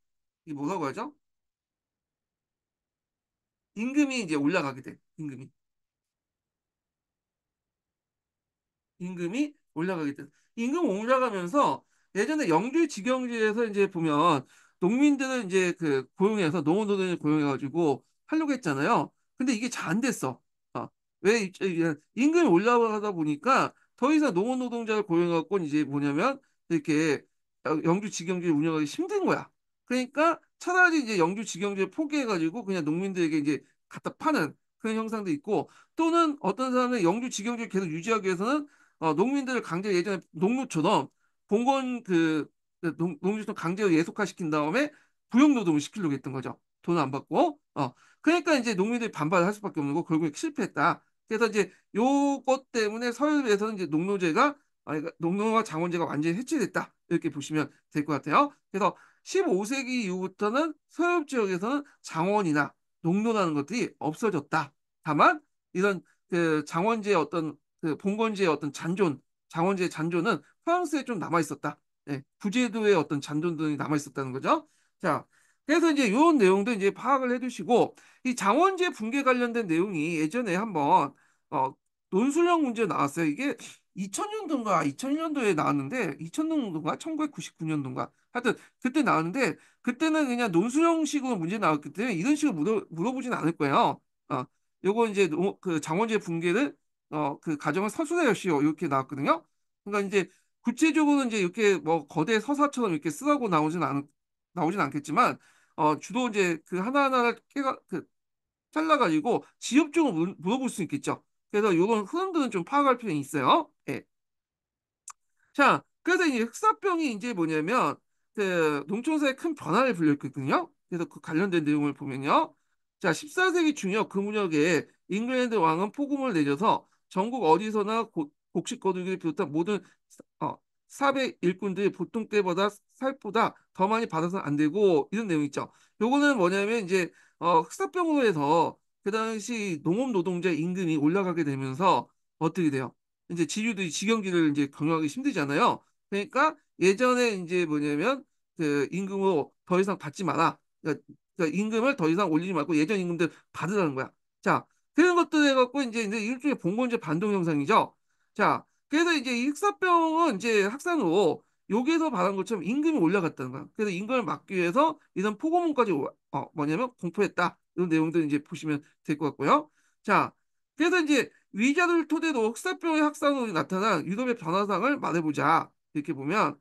이 뭐라고 하죠? 임금이 이제 올라가게 돼. 임금이. 임금이 올라가게 돼. 임금 올라가면서 예전에 영주직영제에서 이제 보면 농민들은 이제 그 고용해서 농어노동을 고용해가지고 하려고 했잖아요. 근데 이게 잘 안 됐어. 어. 왜 임금이 올라가다 보니까 더 이상 농어노동자를 고용해갖고 이제 뭐냐면 이렇게 영주 직영주 운영하기 힘든 거야. 그러니까 차라리 이제 영주 직영주를 포기해가지고 그냥 농민들에게 이제 갖다 파는 그런 형상도 있고 또는 어떤 사람은 영주 직영주를 계속 유지하기 위해서는 어, 농민들을 강제 예전에 농노처럼 봉건 그, 그 농, 농민처 강제로 예속화시킨 다음에 부용노동을 시키려고 했던 거죠. 돈 안 받고. 어. 그러니까 이제 농민들이 반발할 수밖에 없는 거 결국에 실패했다. 그래서 이제 요것 때문에 서울에서는 이제 농노제가 그러니까 아, 농농어와 장원제가 완전히 해체됐다. 이렇게 보시면 될 것 같아요. 그래서 15세기 이후부터는 서역 지역에서는 장원이나 농노라는 것들이 없어졌다. 다만 이런 그 장원제의 어떤 그 봉건제의 어떤 잔존, 장원제의 잔존은 프랑스에 좀 남아 있었다. 예, 부제도의 어떤 잔존들이 남아 있었다는 거죠. 자, 그래서 이제 이런 내용도 이제 파악을 해두시고 이 장원제 붕괴 관련된 내용이 예전에 한번 어, 논술형 문제 나왔어요. 이게 2000년도인가 2001년도에 나왔는데 2000년도인가 1999년도인가 하여튼 그때 나왔는데 그때는 그냥 논술형식으로 문제 나왔기 때문에 이런 식으로 물어, 물어보진 않을 거예요. 어, 요거 이제 노, 뭐 그 장원제 붕괴를 어, 그 가정을 서술에 열시오 이렇게 나왔거든요. 그러니까 이제 구체적으로 이제 이렇게 뭐 거대 서사처럼 이렇게 쓰라고 나오진 않 나오진 않겠지만 어, 주로 이제 그 하나하나를 깨가 그 잘라가지고 지역적으로 물어볼 수 있겠죠. 그래서 이런 흐름도는좀 파악할 필요는 있어요. 예. 자, 그래서 이제 흑사병이 이제 뭐냐면 그 농촌사의 큰 변화를 불렸거든요. 그래서 그 관련된 내용을 보면요. 자, 14세기 중엽 그 무렵에 잉글랜드 왕은 폭음을 내려서 전국 어디서나 고, 곡식 거두기를 비롯한 모든 어, 사백 일꾼들이 보통 때보다 살보다 더 많이 받아서는 안 되고 이런 내용 있죠. 요거는 뭐냐면 이제 어, 흑사병으로 해서 그 당시 농업 노동자 임금이 올라가게 되면서 어떻게 돼요? 이제 지주들이 직영기를 이제 경영하기 힘들잖아요. 그러니까 예전에 이제 뭐냐면 그 임금을 더 이상 받지 마라. 그러니까, 그러니까, 임금을 더 이상 올리지 말고 예전 임금들 받으라는 거야. 자, 그런 것도 해갖고 이제 이제 일종의 봉건제 반동 현상이죠. 자, 그래서 이제 익사병은 이제 확산후로 여기에서 말한 것처럼 임금이 올라갔다는 거야. 그래서 임금을 막기 위해서 이런 포고문까지 어, 뭐냐면 공포했다. 이런 내용들 이제 보시면 될 것 같고요. 자, 그래서 이제 위자를 토대로 흑사병의 확산으로 나타난 유럽의 변화상을 말해보자. 이렇게 보면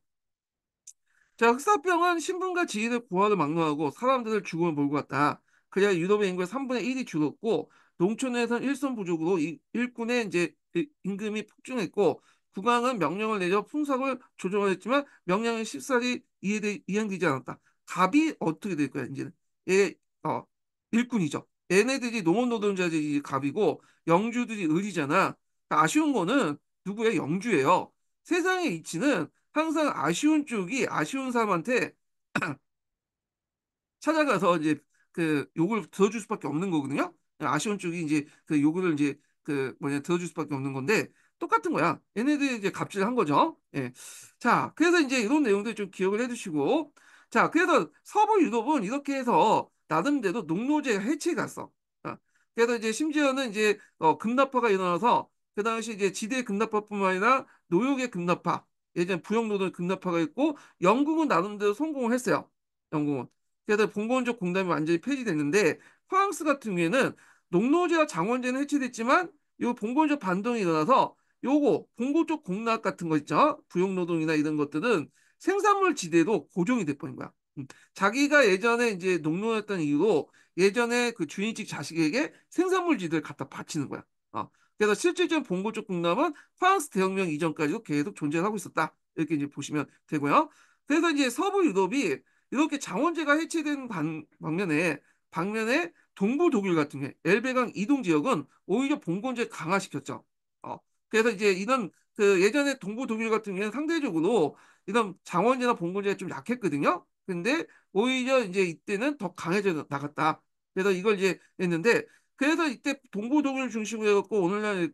자, 흑사병은 신분과 지위의 고하를 막론하고 사람들을 죽음을 몰고 갔다. 그래야 유럽의 인구의 3분의 1이 줄었고 농촌에서는 일손 부족으로 일꾼의 이제 그 임금이 폭증했고 국왕은 명령을 내려 풍속을 조정하였지만 명령이 쉽사리 이행되지 않았다. 갑이 어떻게 될 거야 이제는? 예, 어, 일꾼이죠. 얘네들이 노몬노동자들이 갑이고 영주들이 을이잖아. 그러니까 아쉬운 거는 누구의 영주예요. 세상의 이치는 항상 아쉬운 쪽이 아쉬운 사람한테 [CLEARS THROAT] 찾아가서 이제 그 욕을 들어줄 수밖에 없는 거거든요. 아쉬운 쪽이 이제 그 욕을 이제 그 뭐냐 들어줄 수밖에 없는 건데 똑같은 거야. 얘네들이 이제 갑질을 한 거죠. 예. 자, 그래서 이제 이런 내용들 좀 기억을 해두시고. 자, 그래서 서부 유럽은 이렇게 해서 나름대로 농노제가 해체갔어. 어, 그래서 이제 심지어는 이제 어, 급나파가 일어나서 그 당시 이제 지대 급나파뿐만 아니라 노역의 급나파 예전 부역노동 의급나파가 있고 영국은 나름대로 성공을 했어요. 영국은. 그래서 봉건적 공단이 완전히 폐지됐는데 프랑스 같은 경우에는 농노제와 장원제는 해체됐지만 요 봉건적 반동이 일어나서 요거 봉고적 공납 같은 거 있죠. 부역노동이나 이런 것들은 생산물 지대도 고정이 돼버린 거야. 자기가 예전에 이제 농노였던 이유로 예전에 그 주인집 자식에게 생산물지들 갖다 바치는 거야. 어. 그래서 실질적인 본고적 국남은 프랑스 대혁명 이전까지도 계속 존재하고 있었다. 이렇게 이제 보시면 되고요. 그래서 이제 서부 유럽이 이렇게 장원제가 해체된 반, 방면에 방면에 동부 독일 같은 게 엘베강 이동 지역은 오히려 봉건제 강화시켰죠. 어. 그래서 이제 이런 그 예전에 동부 독일 같은 경우는 상대적으로 이런 장원제나 봉건제가 좀 약했거든요. 근데 오히려 이제 이때는 더 강해져 나갔다. 그래서 이걸 이제 했는데 그래서 이때 동부 독일 중심으로 해갖고 오늘날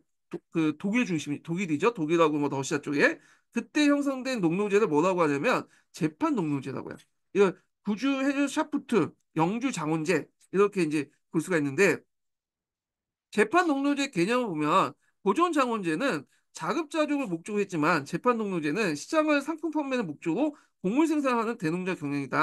그 독일 중심 독일이죠 독일하고 뭐 러시아 쪽에 그때 형성된 농농제를 뭐라고 하냐면 재판 농농제라고 해요. 이걸 구주 해주 샤프트 영주 장원제 이렇게 이제 볼 수가 있는데 재판 농농제 개념을 보면 보존 장원제는 자급자족을 목적으로 했지만 재판 농농제는 시장을 상품 판매를 목적으로 곡물 생산하는 대농자 경영이다.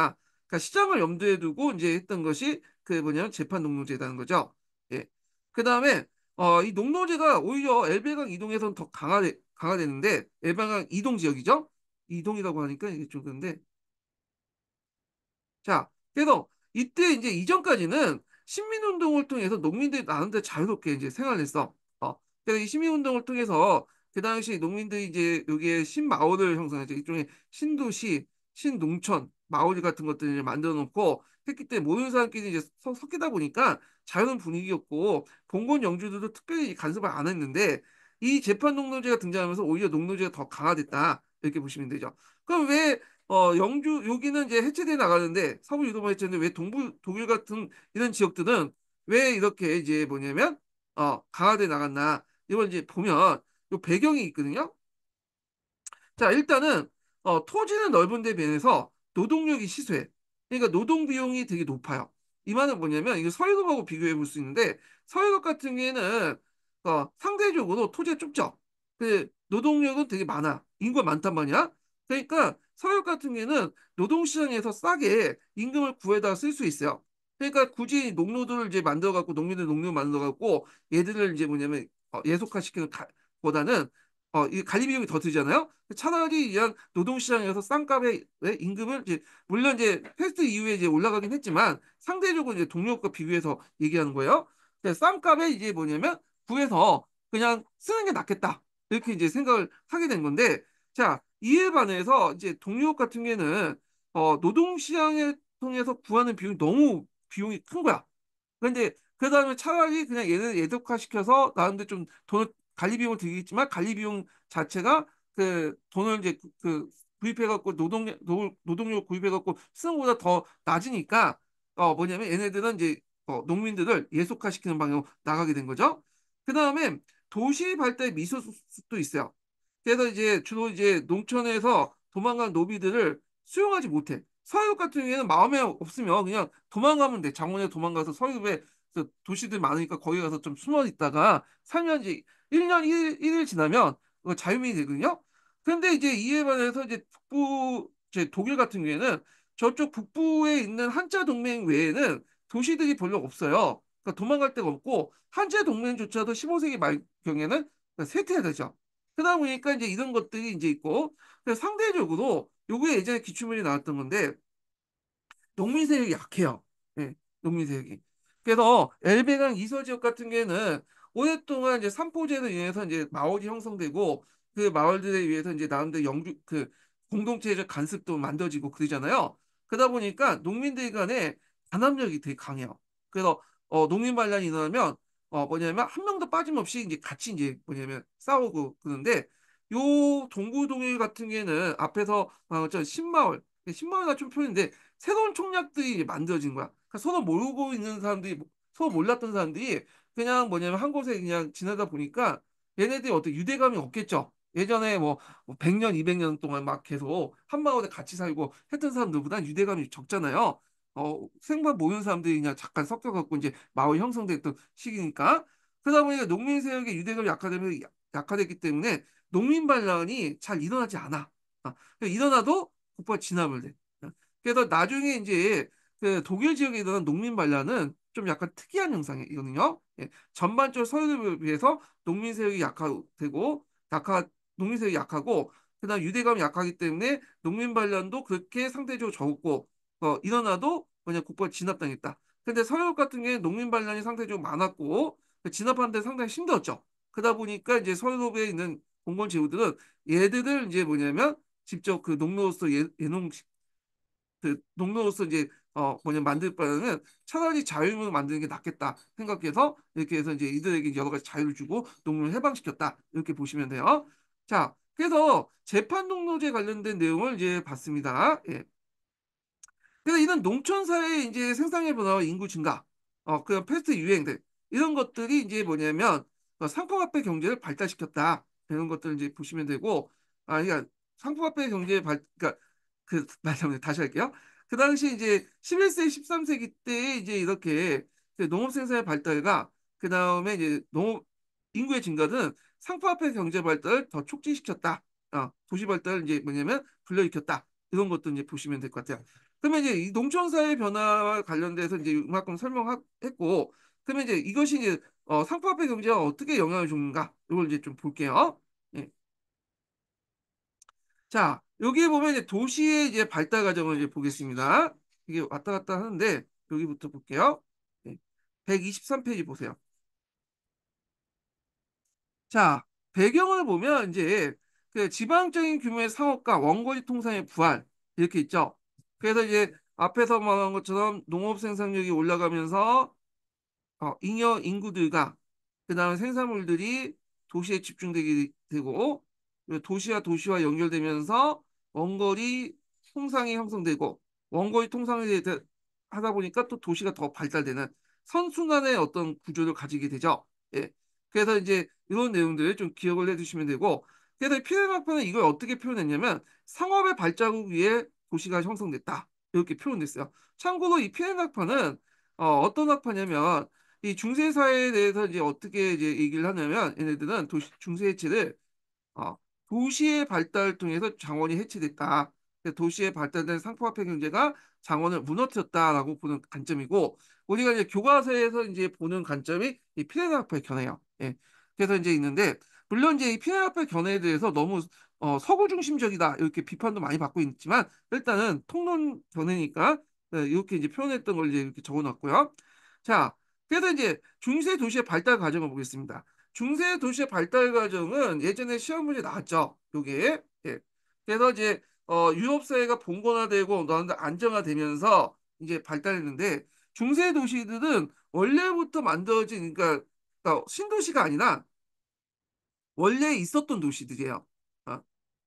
그러니까 시장을 염두에 두고 이제 했던 것이 그 뭐냐면 재판 농농제다는 거죠. 예. 그 다음에 어, 이 농농제가 오히려 엘베강 이동에서는 더 강화되, 강화되는데 엘베강 이동 지역이죠. 이동이라고 하니까 이게 좀 그런데 자 그래서 이때 이제 이전까지는 시민운동을 통해서 농민들이 나름대로 자유롭게 이제 생활했어. 어. 그래서 이 시민운동을 통해서 그 당시 농민들이 이제 여기에 신마을을 형성했죠. 일종의 신도시, 신농촌, 마을 같은 것들을 이제 만들어 놓고 했기 때문에 모든 사람끼리 이제 섞이다 보니까 자연한 분위기였고 봉건 영주들도 특별히 간섭을 안 했는데 이 재판 농노제가 등장하면서 오히려 농노제가 더 강화됐다 이렇게 보시면 되죠. 그럼 왜 어, 영주 여기는 이제 해체돼 나가는데 서부 유도만 해체했는데 왜 동부 독일 같은 이런 지역들은 왜 이렇게 이제 뭐냐면 어, 강화돼 나갔나 이걸 이제 보면 요 배경이 있거든요. 자, 일단은 어, 토지는 넓은데 비해서 노동력이 시소해. 그러니까 노동 비용이 되게 높아요. 이 말은 뭐냐면 이거 서유럽하고 비교해 볼 수 있는데 서유럽 같은 경우에는 어, 상대적으로 토지가 좁죠. 근데 그 노동력은 되게 많아. 인구가 많단 말이야. 그러니까 서역 같은 경우에는 노동시장에서 싸게 임금을 구해다 쓸 수 있어요. 그러니까 굳이 농로들을 이제 만들어갖고 농민들 농민을 만들어갖고 얘들을 이제 뭐냐면 어, 예속화시키는 보다는 어, 이 관리 비용이 더 들잖아요. 차라리 이런 노동시장에서 싼 값의 임금을 이제 물론 이제 패스트 이후에 이제 올라가긴 했지만 상대적으로 이제 동료국과 비교해서 얘기하는 거예요. 싼 값에 이제 뭐냐면 구해서 그냥 쓰는 게 낫겠다 이렇게 이제 생각을 하게 된 건데 자 이에 반해서 이제 동료 같은 경우에는 어, 노동시장에 통해서 구하는 비용이 너무 비용이 큰 거야. 그런데 그 다음에 차라리 그냥 얘는 예독화 시켜서 나름대로 좀 돈을 관리 비용을 들겠지만 관리 비용 자체가 그 돈을 이제 그, 구입해갖고 노동력 노동력 구입해갖고 쓰는 것보다 더 낮으니까 어 뭐냐면 얘네들은 이제 어, 농민들을 예속화시키는 방향으로 나가게 된 거죠. 그 다음에 도시 발달 미소도 수 있어요. 그래서 이제 주로 이제 농촌에서 도망간 노비들을 수용하지 못해. 서유럽 같은 경우에는 마음에 없으면 그냥 도망가면 돼. 장원에 도망가서 서유럽에 그 도시들 많으니까 거기 가서 좀 숨어 있다가 살면 이제 1년 1일, 1일 지나면 어, 자유민이 되거든요. 근데 이제 이에 반해서 이제 북부, 이제 독일 같은 경우에는 저쪽 북부에 있는 한자 동맹 외에는 도시들이 별로 없어요. 그러니까 도망갈 데가 없고 한자 동맹조차도 15세기 말 경에는 쇠퇴가 되죠. 그러다 보니까 이제 이런 것들이 이제 있고 상대적으로 요게 예전에 기출문이 나왔던 건데 농민 세력이 약해요. 예, 네, 농민 세력이. 그래서 엘베강 이서 지역 같은 경우에는 오랫동안 이제 삼포제로 인해서 이제 마을이 형성되고 그 마을들에 의해서 이제 나름대로 영주 그 공동체적 간섭도 만들어지고 그러잖아요. 그러다 보니까 농민들 간에 단합력이 되게 강해요. 그래서 어 농민 반란이 일어나면 어 뭐냐면 한 명도 빠짐없이 이제 같이 이제 뭐냐면 싸우고 그러는데 요 동구동일 같은 경우에는 앞에서 어저 던 신마을 신마을 같은 표현인데 새로운 총략들이 만들어진 거야. 그러니까 서로 모르고 있는 사람들이 서로 몰랐던 사람들이 그냥 뭐냐면 한 곳에 그냥 지나다 보니까 얘네들이 어떤 유대감이 없겠죠. 예전에 뭐 100년, 뭐 200년 동안 막 계속 한마을에 같이 살고 했던 사람들보다 유대감이 적잖아요. 어, 생판 모인 사람들이 그냥 잠깐 섞여갖고 이제 마을 형성됐던 시기니까. 그러다 보니까 농민 세력의 유대감이 약화되면 약화됐기 때문에 농민 반란이 잘 일어나지 않아. 아, 일어나도 국가 진압을 해. 어, 그래서 나중에 이제 그 독일 지역에 일어난 농민 반란은 좀 약간 특이한 현상이거든요. 예, 전반적으로 서유럽에 비해서 농민 세력이 약화되고 약화 농민 세력이 약하고 그다음 유대감이 약하기 때문에 농민 발란도 그렇게 상대적으로 적고 어, 일어나도 그냥 국가 진압당했다. 근데 서유럽 같은 경우에 농민 발란이 상대적으로 많았고 진압하는데 상당히 힘들었죠. 그러다 보니까 이제 서유럽에 있는 공권 재우들은 얘들을 이제 뭐냐면 직접 그 농노로서 예, 예 농그 농노로서 이제 어, 뭐냐, 만들 바에는 차라리 자율을 만드는 게 낫겠다 생각해서 이렇게 해서 이제 이들에게 여러 가지 자유를 주고 농민을 해방시켰다. 이렇게 보시면 돼요. 자, 그래서 재판 농로제 관련된 내용을 이제 봤습니다. 예. 그래서 이런 농촌 사회의 이제 생산해보화 인구 증가, 어, 그런 패스트 유행들 이런 것들이 이제 뭐냐면 어, 상품화폐 경제를 발달시켰다. 이런 것들을 이제 보시면 되고, 아, 그러니까 상품화폐 경제 발, 그니까그 [LAUGHS] 말하면 다시 할게요. 그 당시 이제 11세기, 13세기 때 이제 이렇게 농업 생산의 발달과 그 다음에 이제 농업 인구의 증가는 상파화폐 경제 발달을 더 촉진시켰다. 아, 도시 발달을 이제 뭐냐면 불러일으켰다 이런 것도 이제 보시면 될 것 같아요. 그러면 이제 이 농촌 사회 변화와 관련돼서 이제 음악금 설명했고, 그러면 이제 이것이 이제 어, 상파화폐 경제가 어떻게 영향을 주는가 이걸 이제 좀 볼게요. 예. 자, 여기에 보면 이제 도시의 이제 발달 과정을 이제 보겠습니다. 이게 왔다 갔다 하는데 여기부터 볼게요. 123페이지 보세요. 자, 배경을 보면 이제 그 지방적인 규모의 상업과 원거리 통상의 부활 이렇게 있죠. 그래서 이제 앞에서 말한 것처럼 농업 생산력이 올라가면서 어, 잉여 인구들과 그 다음에 생산물들이 도시에 집중되게 되고 도시와 도시와 연결되면서 원거리 통상이 형성되고 원거리 통상에 대해 하다 보니까 또 도시가 더 발달되는 선순환의 어떤 구조를 가지게 되죠. 예. 그래서 이제 이런 내용들을 좀 기억을 해두시면 되고 그래서 피네마프는 이걸 어떻게 표현했냐면 상업의 발자국 위에 도시가 형성됐다 이렇게 표현됐어요. 참고로 이 피네마프는 어, 어떤 학파냐면 이 중세 사회에 대해서 이제 어떻게 이제 얘기를 하냐면 얘네들은 도시 중세 의 체를 어, 도시의 발달을 통해서 장원이 해체됐다. 도시의 발달된 상품화폐 경제가 장원을 무너뜨렸다라고 보는 관점이고 우리가 이제 교과서에서 이제 보는 관점이 이 피레나화폐 견해요. 예. 그래서 이제 있는데 물론 이제 이 피레나화폐 견해에 대해서 너무 어, 서구 중심적이다 이렇게 비판도 많이 받고 있지만 일단은 통론 견해니까 예, 이렇게 이제 표현했던 걸 이제 이렇게 적어놨고요. 자, 그래서 이제 중세 도시의 발달 과정을 보겠습니다. 중세 도시의 발달 과정은 예전에 시험 문제 나왔죠. 요게. 예. 그래서 이제 어, 유럽 사회가 봉건화되고 나한테 안정화되면서 이제 발달했는데 중세 도시들은 원래부터 만들어진 그러니까, 어, 신도시가 아니라 원래 있었던 도시들이에요. 어?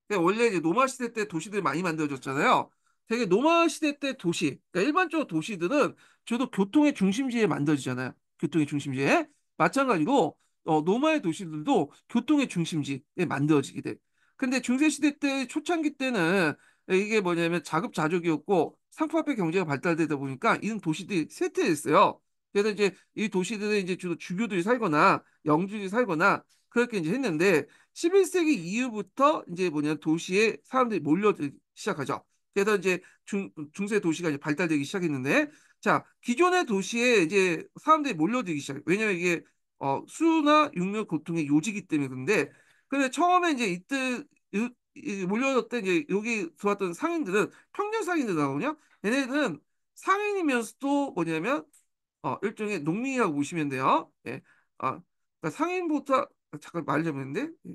그러니까 원래 이제 노마 시대 때 도시들이 많이 만들어졌잖아요. 되게 노마 시대 때 도시, 그러니까 일반적으로 도시들은 주로 교통의 중심지에 만들어지잖아요. 교통의 중심지에 마찬가지로 어, 노마의 도시들도 교통의 중심지에 만들어지게 돼. 근데 중세시대 때 초창기 때는 이게 뭐냐면 자급자족이었고 상품화폐 경제가 발달되다 보니까 이런 도시들이 쇠퇴했어요. 그래서 이제 이 도시들은 이제 주로 주교들이 살거나 영주들이 살거나 그렇게 이제 했는데 11세기 이후부터 이제 뭐냐 도시에 사람들이 몰려들기 시작하죠. 그래서 이제 중, 중세 도시가 이제 발달되기 시작했는데 자 기존의 도시에 이제 사람들이 몰려들기 시작해요. 왜냐면 이게 어, 수요나 육류 고통의 요지기 때문에 근데 근데 처음에 이제 이때 몰려졌던 이제 여기 들어왔던 상인들은 평년 상인들 나오냐? 얘네들은 상인이면서도 뭐냐면 어, 일종의 농민이라고 보시면 돼요. 예. 아, 그러니까 상인보다 아, 잠깐 말려보는데 예.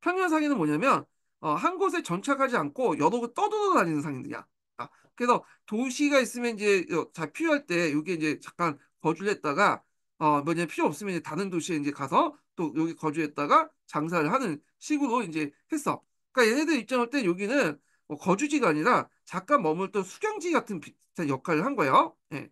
평년 상인은 뭐냐면 어, 한 곳에 정착하지 않고 여러 곳 떠돌아 다니는 상인들이야. 아, 그래서 도시가 있으면 이제 어, 자 필요할 때 여기 이제 잠깐 거주를 했다가 어, 뭐 이제 필요 없으면 이제 다른 도시에 이제 가서 또 여기 거주했다가 장사를 하는 식으로 이제 했어. 그러니까 얘네들 입장할 때 여기는 뭐 거주지가 아니라 잠깐 머물던 수경지 같은 비슷한 역할을 한 거예요. 예.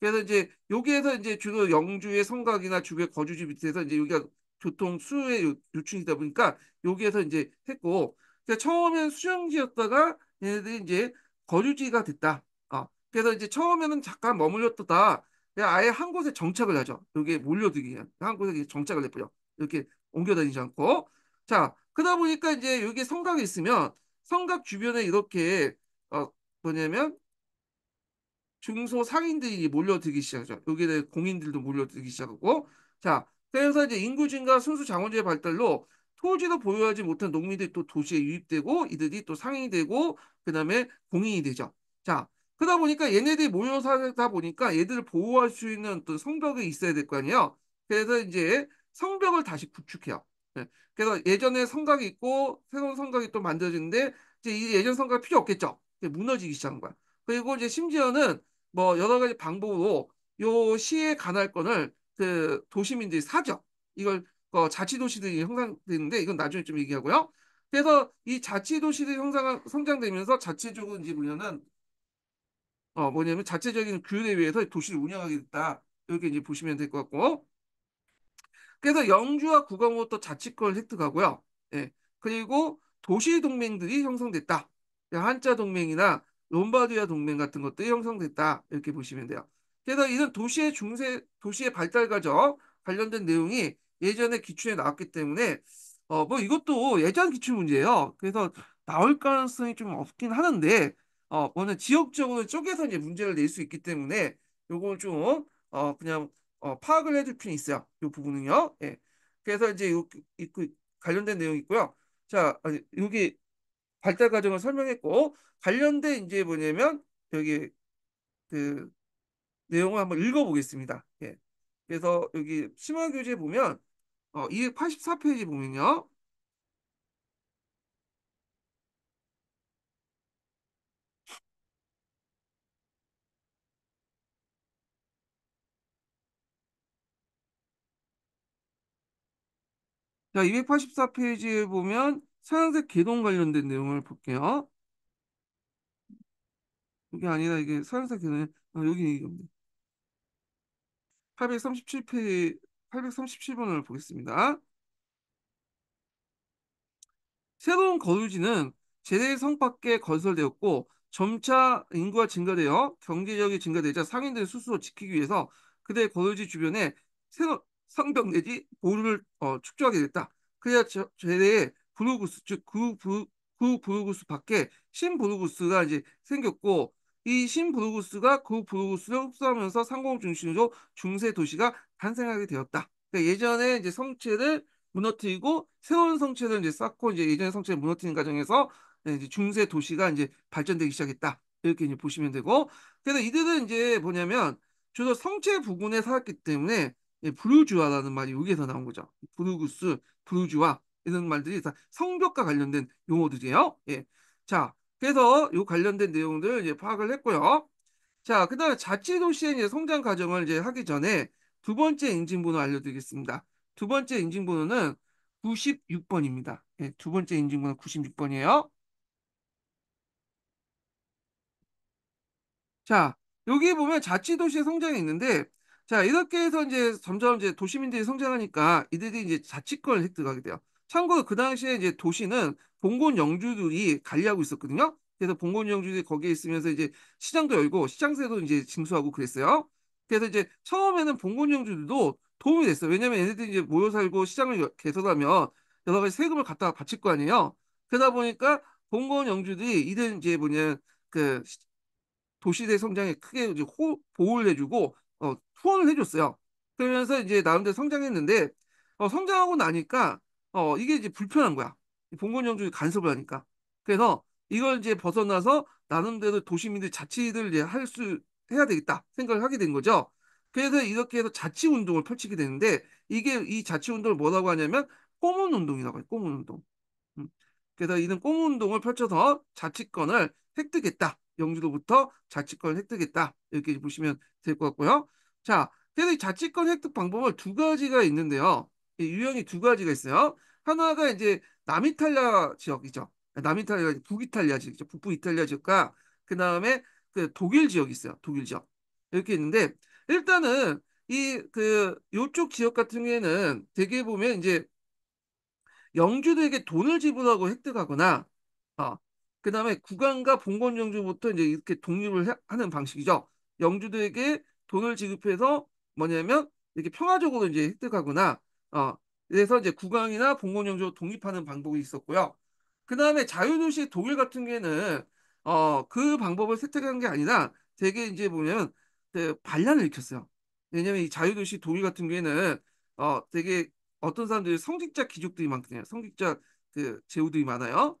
그래서 이제 여기에서 이제 주로 영주의 성곽이나 주의 거주지 밑에서 이제 여기가 교통 수의 요 요충이다 보니까 여기에서 이제 했고 그러니까 처음엔 수영지였다가 얘네들이 이제 거주지가 됐다. 어. 그래서 이제 처음에는 잠깐 머물렀다 아예 한 곳에 정착을 하죠. 여기에 몰려들기 한 곳에 정착을 해버려. 이렇게 옮겨다니지 않고. 자, 그러다 보니까 이제 여기 성곽이 있으면 성곽 주변에 이렇게 어 뭐냐면 중소 상인들이 몰려들기 시작하죠. 여기에 공인들도 몰려들기 시작하고. 자, 그래서 이제 인구 증가, 순수 자원재 발달로 토지도 보유하지 못한 농민들이 또 도시에 유입되고 이들이 또 상인이 되고 그다음에 공인이 되죠. 자, 그러다 보니까 얘네들이 모여 살다 보니까 얘들을 보호할 수 있는 어떤 성벽이 있어야 될 거 아니에요. 그래서 이제 성벽을 다시 구축해요. 네. 그래서 예전에 성곽이 있고 새로운 성곽이 또 만들어지는데 이제 이 예전 성곽 필요 없겠죠. 무너지기 시작한 거야. 그리고 이제 심지어는 뭐 여러 가지 방법으로 요 시의 관할권을그 도시민들이 사죠. 이걸 어, 자치도시들이 형성되는데 이건 나중에 좀 얘기하고요. 그래서 이 자치도시들이 형상, 성장되면서 자치적인 으로보면은 어, 뭐냐면 자체적인 규율에 의해서 도시를 운영하게 됐다. 이렇게 이제 보시면 될 것 같고. 그래서 영주와 구강호도 자치권을 획득하고요. 예. 그리고 도시 동맹들이 형성됐다. 예, 한자 동맹이나 롬바디아 동맹 같은 것들이 형성됐다. 이렇게 보시면 돼요. 그래서 이런 도시의 중세, 도시의 발달 과정 관련된 내용이 예전에 기출에 나왔기 때문에 어, 뭐 이것도 예전 기출 문제예요. 그래서 나올 가능성이 좀 없긴 하는데 어, 먼저 지역적으로 쪼개서 이제 문제를 낼 수 있기 때문에 요거는 좀, 어, 그냥, 어, 파악을 해줄 필요 있어요. 요 부분은요. 예. 그래서 이제 요, 있고, 그 관련된 내용이 있고요. 자, 여기 발달 과정을 설명했고, 관련된 이제 뭐냐면, 여기 그 내용을 한번 읽어보겠습니다. 예. 그래서 여기 심화교재 보면, 어, 284페이지 보면요. 자, 284페이지에 보면 서양색 개동 관련된 내용을 볼게요. 이게 아니라 이게 서양색 개동, 이 아, 여기 얘기게 없네. 837페이지, 837번을 보겠습니다. 새로운 거주지는 재래의 성밖에 건설되었고 점차 인구가 증가되어 경제력이 증가되자 상인들의 수수로 지키기 위해서 그대의 거주지 주변에 새로, 성벽 내지 보루를 어, 축적하게 됐다. 그래야 제대의 브루구스 즉그브루구스 밖에 신브루구스가 이제 생겼고 이 신브루구스가 그브루구스를 흡수하면서 상공 중심으로 중세 도시가 탄생하게 되었다. 그러니까 예전에 이제 성체를 무너뜨리고 새로운 성체를 이제 쌓고 이제 예전의 성체를 무너뜨린 과정에서 네, 이제 중세 도시가 이제 발전되기 시작했다. 이렇게 이제 보시면 되고 그래서 이들은 이제 뭐냐면 주로 성체 부근에 살았기 때문에 브루주아라는 예, 말이 여기에서 나온 거죠. 브루구스브루주아 이런 말들이 다 성벽과 관련된 용어들이에요. 예. 자, 그래서 이 관련된 내용들 이제 파악을 했고요. 자, 그다음에 자치 도시의 이제 성장 과정을 이제 하기 전에 두 번째 인증번호 알려드리겠습니다. 두 번째 인증번호는 96번입니다. 예, 두 번째 인증번호 96번이에요. 자, 여기 보면 자치도시의 성장이 있는데 자, 이렇게 해서 이제 점점 이제 도시민들이 성장하니까 이들이 이제 자치권을 획득하게 돼요. 참고로 그 당시에 이제 도시는 봉건 영주들이 관리하고 있었거든요. 그래서 봉건 영주들이 거기에 있으면서 이제 시장도 열고 시장세도 이제 징수하고 그랬어요. 그래서 이제 처음에는 봉건 영주들도 도움이 됐어요. 왜냐면 얘네들이 이제 모여 살고 시장을 개설하면 여러 가지 세금을 갖다가 바칠 거 아니에요. 그러다 보니까 봉건 영주들이 이들 이제 뭐냐 그 도시대 성장에 크게 이제 호, 보호를 해주고 어, 후원을 해줬어요. 그러면서 이제 나름대로 성장했는데 어, 성장하고 나니까 어, 이게 이제 불편한 거야. 봉건 영주에 간섭을 하니까. 그래서 이걸 이제 벗어나서 나름대로 도시민들 자치들 이제 할 수 해야 되겠다 생각을 하게 된 거죠. 그래서 이렇게 해서 자치 운동을 펼치게 되는데 이게 이 자치 운동을 뭐라고 하냐면 꼬문 운동이라고 해요. 꼬문 운동. 음. 그래서 이런 꼬문 운동을 펼쳐서 자치권을 획득했다. 영주로부터 자치권 을 획득했다. 이렇게 보시면 될 것 같고요. 자, 그래서 이 자치권 획득 방법을 두 가지가 있는데요. 유형이 두 가지가 있어요. 하나가 이제 남이탈리아 지역이죠. 남이탈리아, 북이탈리아 지역이죠. 북부 이탈리아 지역과 그 다음에 그 독일 지역이 있어요. 독일 지역. 이렇게 있는데 일단은 이 그 요쪽 지역 같은 경우에는 대개 보면 이제 영주들에게 돈을 지불하고 획득하거나 어, 그 다음에 구간과 봉건 영주부터 이제 이렇게 독립을 하는 방식이죠. 영주들에게 돈을 지급해서 뭐냐면 이렇게 평화적으로 이제 획득하거나 어 그래서 이제 국왕이나 봉건 영주로 독립하는 방법이 있었고요. 그 다음에 자유도시 독일 같은 경우에는 어 그 방법을 세택한 게 아니라 되게 이제 보면 그 반란을 일으켰어요. 왜냐면 이 자유도시 독일 같은 경우에는 어 되게 어떤 사람들이 성직자 귀족들이 많거든요. 성직자 그 제후들이 많아요.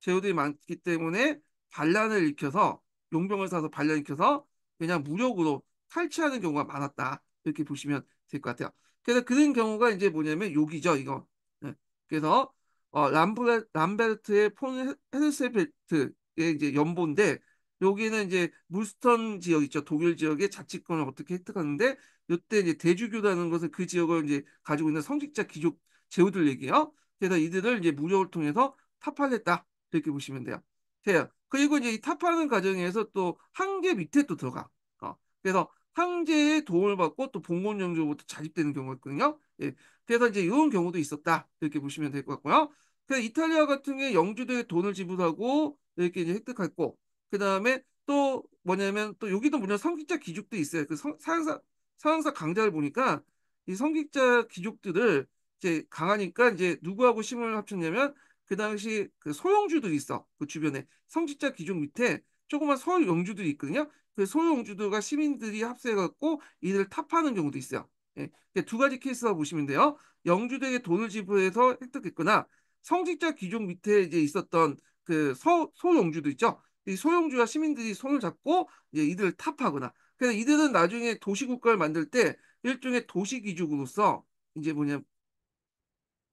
제후들이 많기 때문에 반란을 일으켜서 용병을 사서 반란일으켜서 그냥 무력으로 탈취하는 경우가 많았다 이렇게 보시면 될 것 같아요. 그래서 그런 경우가 이제 뭐냐면 욕기죠 이거. 네. 그래서 어, 람브레, 람베르트의 폰 헤르세벨트의 이제 연본데 여기는 이제 물스턴 지역 있죠 독일 지역의 자치권을 어떻게 획득하는데 이때 이제 대주교라는 것은 그 지역을 이제 가지고 있는 성직자 귀족 제후들 얘기예요. 그래서 이들을 이제 무력을 통해서 타파했다 이렇게 보시면 돼요. 돼요. 그리고 이제 이 탑하는 과정에서 또 한계 밑에 또 들어가. 어. 그래서 황제의 도움을 받고 또 봉건 영조부터 자립되는 경우가 있거든요. 예. 그래서 이제 이런 경우도 있었다. 이렇게 보시면 될 것 같고요. 그래서 이탈리아 같은 경우에 영주도에 돈을 지불하고 이렇게 이제 획득했고, 그 다음에 또 뭐냐면 또 여기도 뭐냐 성직자 귀족도 있어요. 그 사항사, 사항사 강자를 보니까 이 성직자 귀족들을 이제 강하니까 이제 누구하고 심을 합쳤냐면 그 당시 그소용주들이 있어. 그 주변에 성직자 기종 밑에 조그만 소용주들이 있거든요. 그소용주들과 시민들이 합세해갖고 이들 을타파하는 경우도 있어요. 예. 두 가지 케이스가 보시면 돼요. 영주들에게 돈을 지불해서 획득했거나 성직자 기종 밑에 이제 있었던 그 소, 소용주도 있죠. 이 소용주와 시민들이 손을 잡고 이제 이들을 타파하거나 그래서 이들은 나중에 도시국가를 만들 때 일종의 도시기족으로서 이제 뭐냐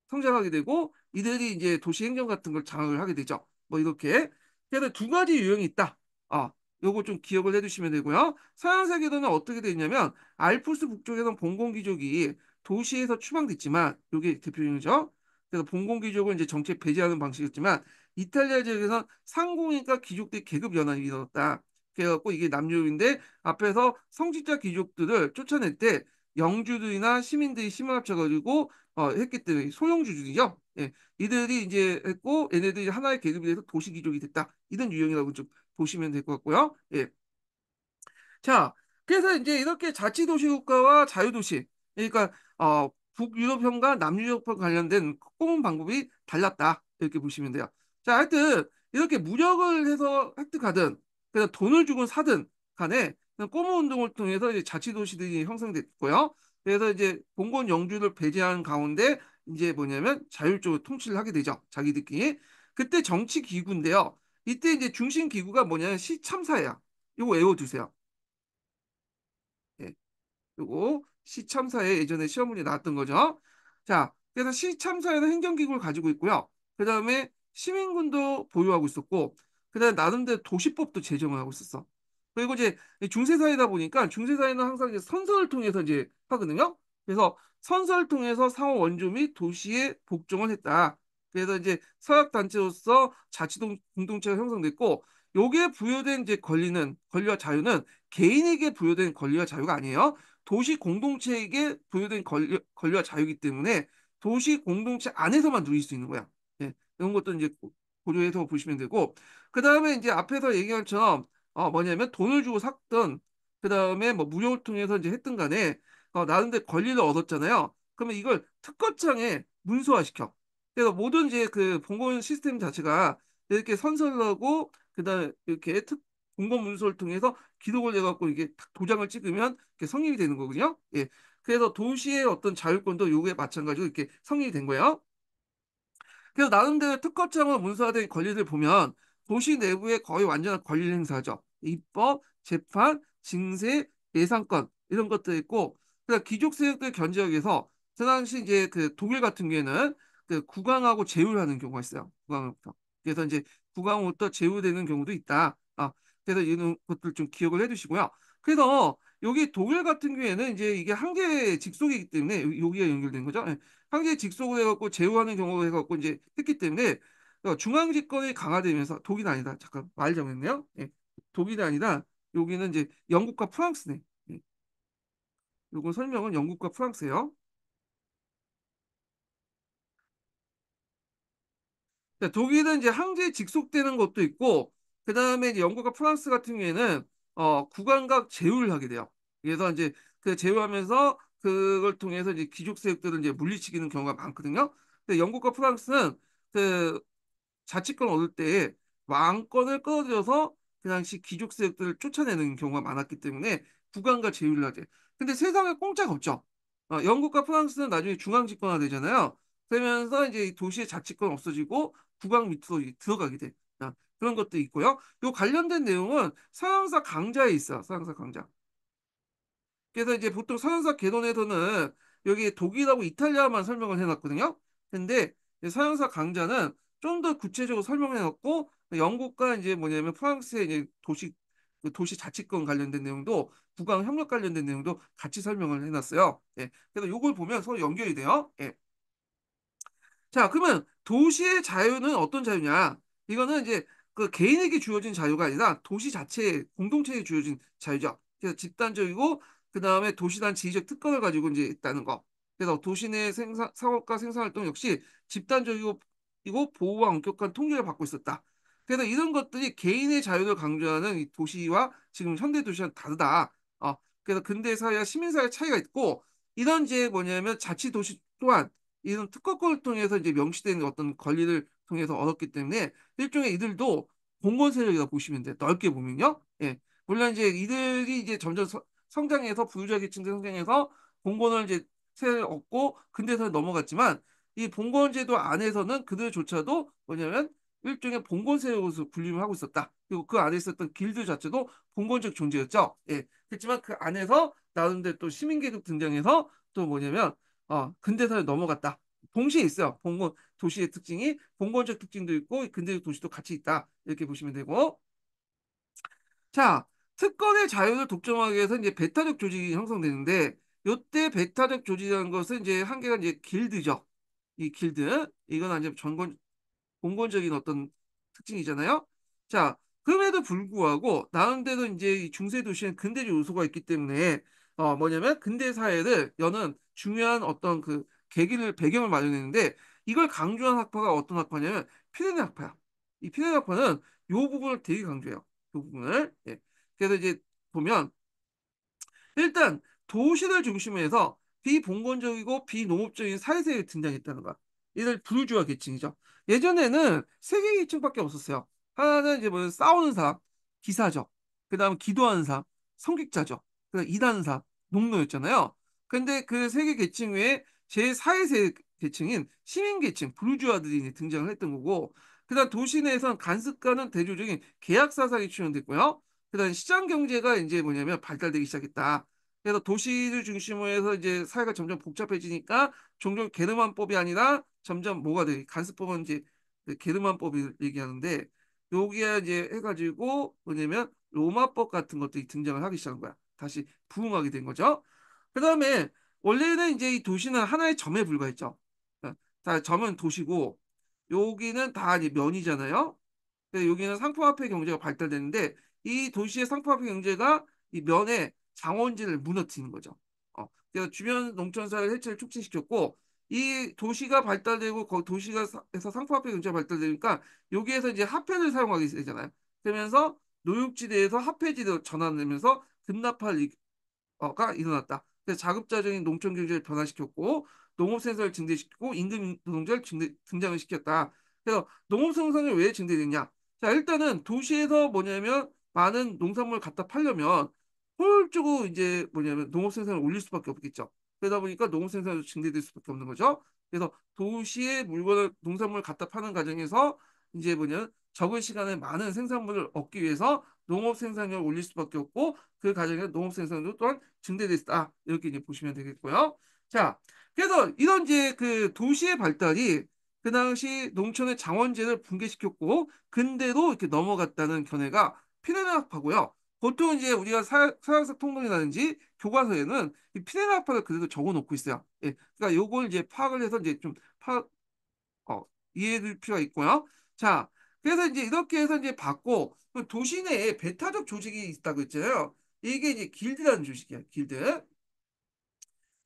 성장하게 되고 이들이 이제 도시행정 같은 걸 장악을 하게 되죠. 뭐 이렇게 그래서 두 가지 유형이 있다. 아, 요거 좀 기억을 해두시면 되고요. 서양 세계도는 어떻게 되냐면 알프스 북쪽에는 봉공귀족이 도시에서 추방됐지만 요게 대표적이죠. 그래서 봉공귀족을 이제 정책 배제하는 방식이었지만 이탈리아 지역에선 상공인과 귀족들이 계급 연합이 일었다 그래갖고 이게 남유럽인데 앞에서 성직자 귀족들을 쫓아낼 때 영주들이나 시민들이 심을 합쳐가지고 어, 했기 때문에 소형주주들이죠. 예, 이들이 이제 했고 얘네들이 하나의 계급이 돼서 도시 기족이 됐다. 이런 유형이라고 좀 보시면 될 것 같고요. 예. 자, 그래서 이제 이렇게 자치도시 국가와 자유도시 그러니까 어, 북유럽형과 남유럽형 관련된 꼽은 방법이 달랐다. 이렇게 보시면 돼요. 자, 하여튼 이렇게 무력을 해서 획득하든 그냥 돈을 주고 사든 간에 꼬모 운동을 통해서 이제 자치도시들이 형성됐고요. 그래서 이제 봉건 영주를 배제한 가운데 이제 뭐냐면 자율적으로 통치를 하게 되죠. 자기들끼리. 그때 정치 기구인데요. 이때 이제 중심 기구가 뭐냐면 시참사야 이거 외워두세요. 예. 그리고 시참사에 예전에 시험 문제 나왔던 거죠. 자, 그래서 시참사에는 행정기구를 가지고 있고요. 그 다음에 시민군도 보유하고 있었고, 그 다음에 나름대로 도시법도 제정을 하고 있었어. 그리고 이제 중세사회다 보니까 중세사회는 항상 이제 선서를 통해서 이제 하거든요. 그래서 선서를 통해서 상호 원조 및도시의 복종을 했다. 그래서 이제 서역 단체로서 자치 동 공동체가 형성됐고 여기에 부여된 이제 권리는 권리와 자유는 개인에게 부여된 권리와 자유가 아니에요. 도시 공동체에게 부여된 권리, 권리와 자유이기 때문에 도시 공동체 안에서만 누릴 수 있는 거야. 예. 이런 것도 이제 고려해서 보시면 되고 그 다음에 이제 앞에서 얘기한 것처럼 어, 뭐냐면 돈을 주고 샀던 그 다음에 뭐 무역을 통해서 이제 했든 간에 어, 나름대 권리를 얻었잖아요. 그러면 이걸 특허청에 문서화시켜. 그래서 모든 이제 그 봉건 시스템 자체가 이렇게 선설하고 그다음 에 이렇게 특 공건 문서를 통해서 기록을 해갖고 이게 도장을 찍으면 이렇게 성립이 되는 거거든요. 예. 그래서 도시의 어떤 자율권도 요게 마찬가지로 이렇게 성립이 된 거예요. 그래서 나름대로 특허청을 문서화된 권리를 보면 도시 내부의 거의 완전한 권리 행사죠. 입법, 재판, 징세, 예산권 이런 것도 있고 그다음 기족세력들 견제역에서 그 당시 이제 그 독일 같은 경우에는 그 국왕하고 제휴하는 경우가 있어요. 국왕부터 그래서 이제 국왕부터 제휴되는 경우도 있다. 아, 그래서 이런 것들 좀 기억을 해두시고요. 그래서 여기 독일 같은 경우에는 이제 이게 한계 직속이기 때문에 여기가 연결된 거죠. 예. 한계 직속을 해갖고 제휴하는 경우로 해갖고 이제 했기 때문에 중앙집권이 강화되면서 독일이 아니다. 잠깐 말 정했네요. 예. 독일이 아니다. 여기는 이제 영국과 프랑스네. 예. 요건 설명은 영국과 프랑스예요. 자, 독일은 이제 항제에 직속되는 것도 있고 그 다음에 영국과 프랑스 같은 경우에는 어, 구간각 제휴를 하게 돼요. 그래서 이제 그 제휴하면서 그걸 통해서 이제 기족세력들을 이제 물리치기는 경우가 많거든요. 근데 영국과 프랑스는 그 자치권 얻을 때에 왕권을 끌어들여서 그 당시 귀족 세력들을 쫓아내는 경우가 많았기 때문에 국왕과 제휴를하게 근데 세상에 공짜가 없죠. 어, 영국과 프랑스는 나중에 중앙 집권화 되잖아요. 그러면서 이제 도시의 자치권 없어지고 국왕 밑으로 들어가게 돼. 그런 것도 있고요. 요 관련된 내용은 서양사 강좌에 있어. 서양사 강좌. 그래서 이제 보통 서양사 개론에서는 여기 독일하고 이탈리아만 설명을 해놨거든요. 근데 서양사 강좌는 좀더 구체적으로 설명해 갖고 영국과 이제 뭐냐면 프랑스의 이제 도시 그 도시 자치권 관련된 내용도 국왕 협력 관련된 내용도 같이 설명을 해놨어요. 예. 그래서 요걸 보면 서로 연결이 돼요. 예. 자, 그러면 도시의 자유는 어떤 자유냐? 이거는 이제 그 개인에게 주어진 자유가 아니라 도시 자체의 공동체에 주어진 자유죠. 그래서 집단적이고 그 다음에 도시단 지휘적 특권을 가지고 이제 있다는 거. 그래서 도시 내 생산, 사업과 생산 활동 역시 집단적이고 이고 보호와 엄격한 통제를 받고 있었다. 그래서 이런 것들이 개인의 자유를 강조하는 이 도시와 지금 현대 도시와는 다르다. 어, 그래서 근대 사회와 시민 사회 차이가 있고 이런 이제 뭐냐면 자치 도시 또한 이런 특허권을 통해서 이제 명시된 어떤 권리를 통해서 얻었기 때문에 일종의 이들도 공권 세력이라고 보시면 돼. 요 넓게 보면요. 예. 물론 이제 이들이 이제 점점 서, 성장해서 부유자 계층 들 성장해서 공권을 이제 세를 얻고 근대사에 넘어갔지만 이 봉건제도 안에서는 그들조차도 뭐냐면 일종의 봉건세로서 군림을 하고 있었다. 그리고 그 안에 있었던 길드 자체도 봉건적 존재였죠. 예. 그렇지만 그 안에서 나름대로 또 시민계급 등장해서 또 뭐냐면 어 근대사에 넘어갔다. 동시에 있어요. 봉건 도시의 특징이 봉건적 특징도 있고 근대적 도시도 같이 있다. 이렇게 보시면 되고 자 특권의 자유를 독점하기 위해서 이제 배타적 조직이 형성되는데 이때 배타적 조직이라는 것은 이제 한계가 이제 길드죠. 이 길드 이건 아니제 전권 공권적인 어떤 특징이잖아요. 자 그럼에도 불구하고 나름대로 이제 중세 도시는 근대적 요소가 있기 때문에 어 뭐냐면 근대 사회를 여는 중요한 어떤 그 계기를 배경을 마련했는데 이걸 강조한 학파가 어떤 학파냐면 피레네 학파야. 이 피레네 학파는 요 부분을 되게 강조해요. 요 부분을 예. 그래서 이제 보면 일단 도시를 중심으로 해서 비봉건적이고 비농업적인 사회세에 등장했다는 거야. 얘들 부르주아 계층이죠. 예전에는 세개 계층밖에 없었어요. 하나는 이제 뭐 싸우는 사람, 기사죠. 그 다음 에 기도하는 사람, 성직자죠. 그 다음 에 이단 사람, 농노였잖아요. 근데 그세개 계층 외에 제4의 계층인 시민 계층, 부르주아들이 등장을 했던 거고 그 다음 도시 내에선 간섭과는 대조적인 계약 사상이 출현됐고요. 그 다음 시장 경제가 이제 뭐냐면 발달되기 시작했다. 그래서 도시를 중심으로 해서 이제 사회가 점점 복잡해지니까 종종 게르만법이 아니라 점점 뭐가 돼? 간수법은 이제 그 게르만법을 얘기하는데 여기에 이제 해가지고 뭐냐면 로마법 같은 것들이 등장을 하기 시작한 거야. 다시 부흥하게 된 거죠. 그 다음에 원래는 이제 이 도시는 하나의 점에 불과했죠. 다 점은 도시고 여기는 다 이제 면이잖아요. 여기는 상품화폐 경제가 발달되는데 이 도시의 상품화폐 경제가 이 면에 장원진을 무너뜨리는 거죠. 어, 그래서 주변 농촌사회 해체를 촉진시켰고 이 도시가 발달되고 거, 도시가 에서 상품화폐 경제가 발달되니까 여기에서 이제 화폐를 사용하게 되잖아요. 그러면서 노육지대에서 화폐지대로 전환되면서 급납할어가 일어났다. 그래서 자급자적인 농촌 경제를 변화시켰고 농업 생산을 증대시키고 임금 노동자를 증대, 등장을 시켰다. 그래서 농업 생산이 왜 증대됐냐? 자 일단은 도시에서 뭐냐면 많은 농산물 갖다 팔려면 홀쭉으로 이제 뭐냐면 농업 생산을 올릴 수밖에 없겠죠. 그러다 보니까 농업 생산도 증대될 수밖에 없는 거죠. 그래서 도시에 물건을 농산물을 갖다 파는 과정에서 이제 뭐냐면 적은 시간에 많은 생산물을 얻기 위해서 농업 생산을 올릴 수밖에 없고 그 과정에서 농업 생산도 또한 증대됐다 이렇게 이제 보시면 되겠고요. 자, 그래서 이런 이제 그 도시의 발달이 그 당시 농촌의 장원제를 붕괴시켰고 근대로 이렇게 넘어갔다는 견해가 피레나학하고요 보통 이제 우리가 사형사 통금이라든지 교과서에는 이 피해나 파를 그래도 적어 놓고 있어요. 예. 그러니까 요걸 이제 파악을 해서 이제 좀 파, 어, 이해해줄 필요가 있고요. 자, 그래서 이제 이렇게 해서 이제 받고 도시 내에 배타적 조직이 있다고 했잖아요. 이게 이제 길드라는 조직이야, 길드.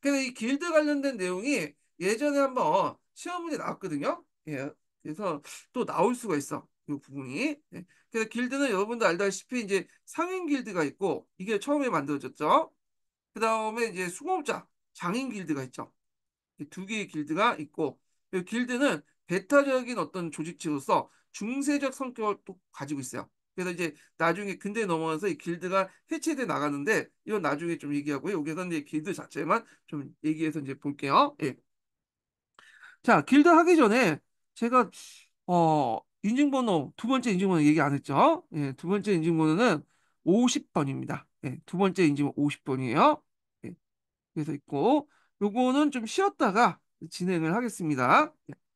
그래서 이 길드 관련된 내용이 예전에 한번 시험 문제 나왔거든요. 예. 그래서 또 나올 수가 있어. 그 부분이. 네. 그래서 길드는 여러분도 알다시피 이제 상인 길드가 있고 이게 처음에 만들어졌죠. 그 다음에 이제 수공업자 장인 길드가 있죠. 두 개의 길드가 있고 이 길드는 배타적인 어떤 조직체로서 중세적 성격을 또 가지고 있어요. 그래서 이제 나중에 근대 넘어가서 이 길드가 해체돼 나가는데 이건 나중에 좀 얘기하고요. 여기서는 이제 길드 자체만 좀 얘기해서 이제 볼게요. 예. 자, 길드 하기 전에 제가 어 인증번호, 두 번째 인증번호 얘기 안 했죠? 예, 두 번째 인증번호는 50번입니다. 예, 두 번째 인증번호 50번이에요. 예, 그래서 있고, 요거는 좀 쉬었다가 진행을 하겠습니다. 예.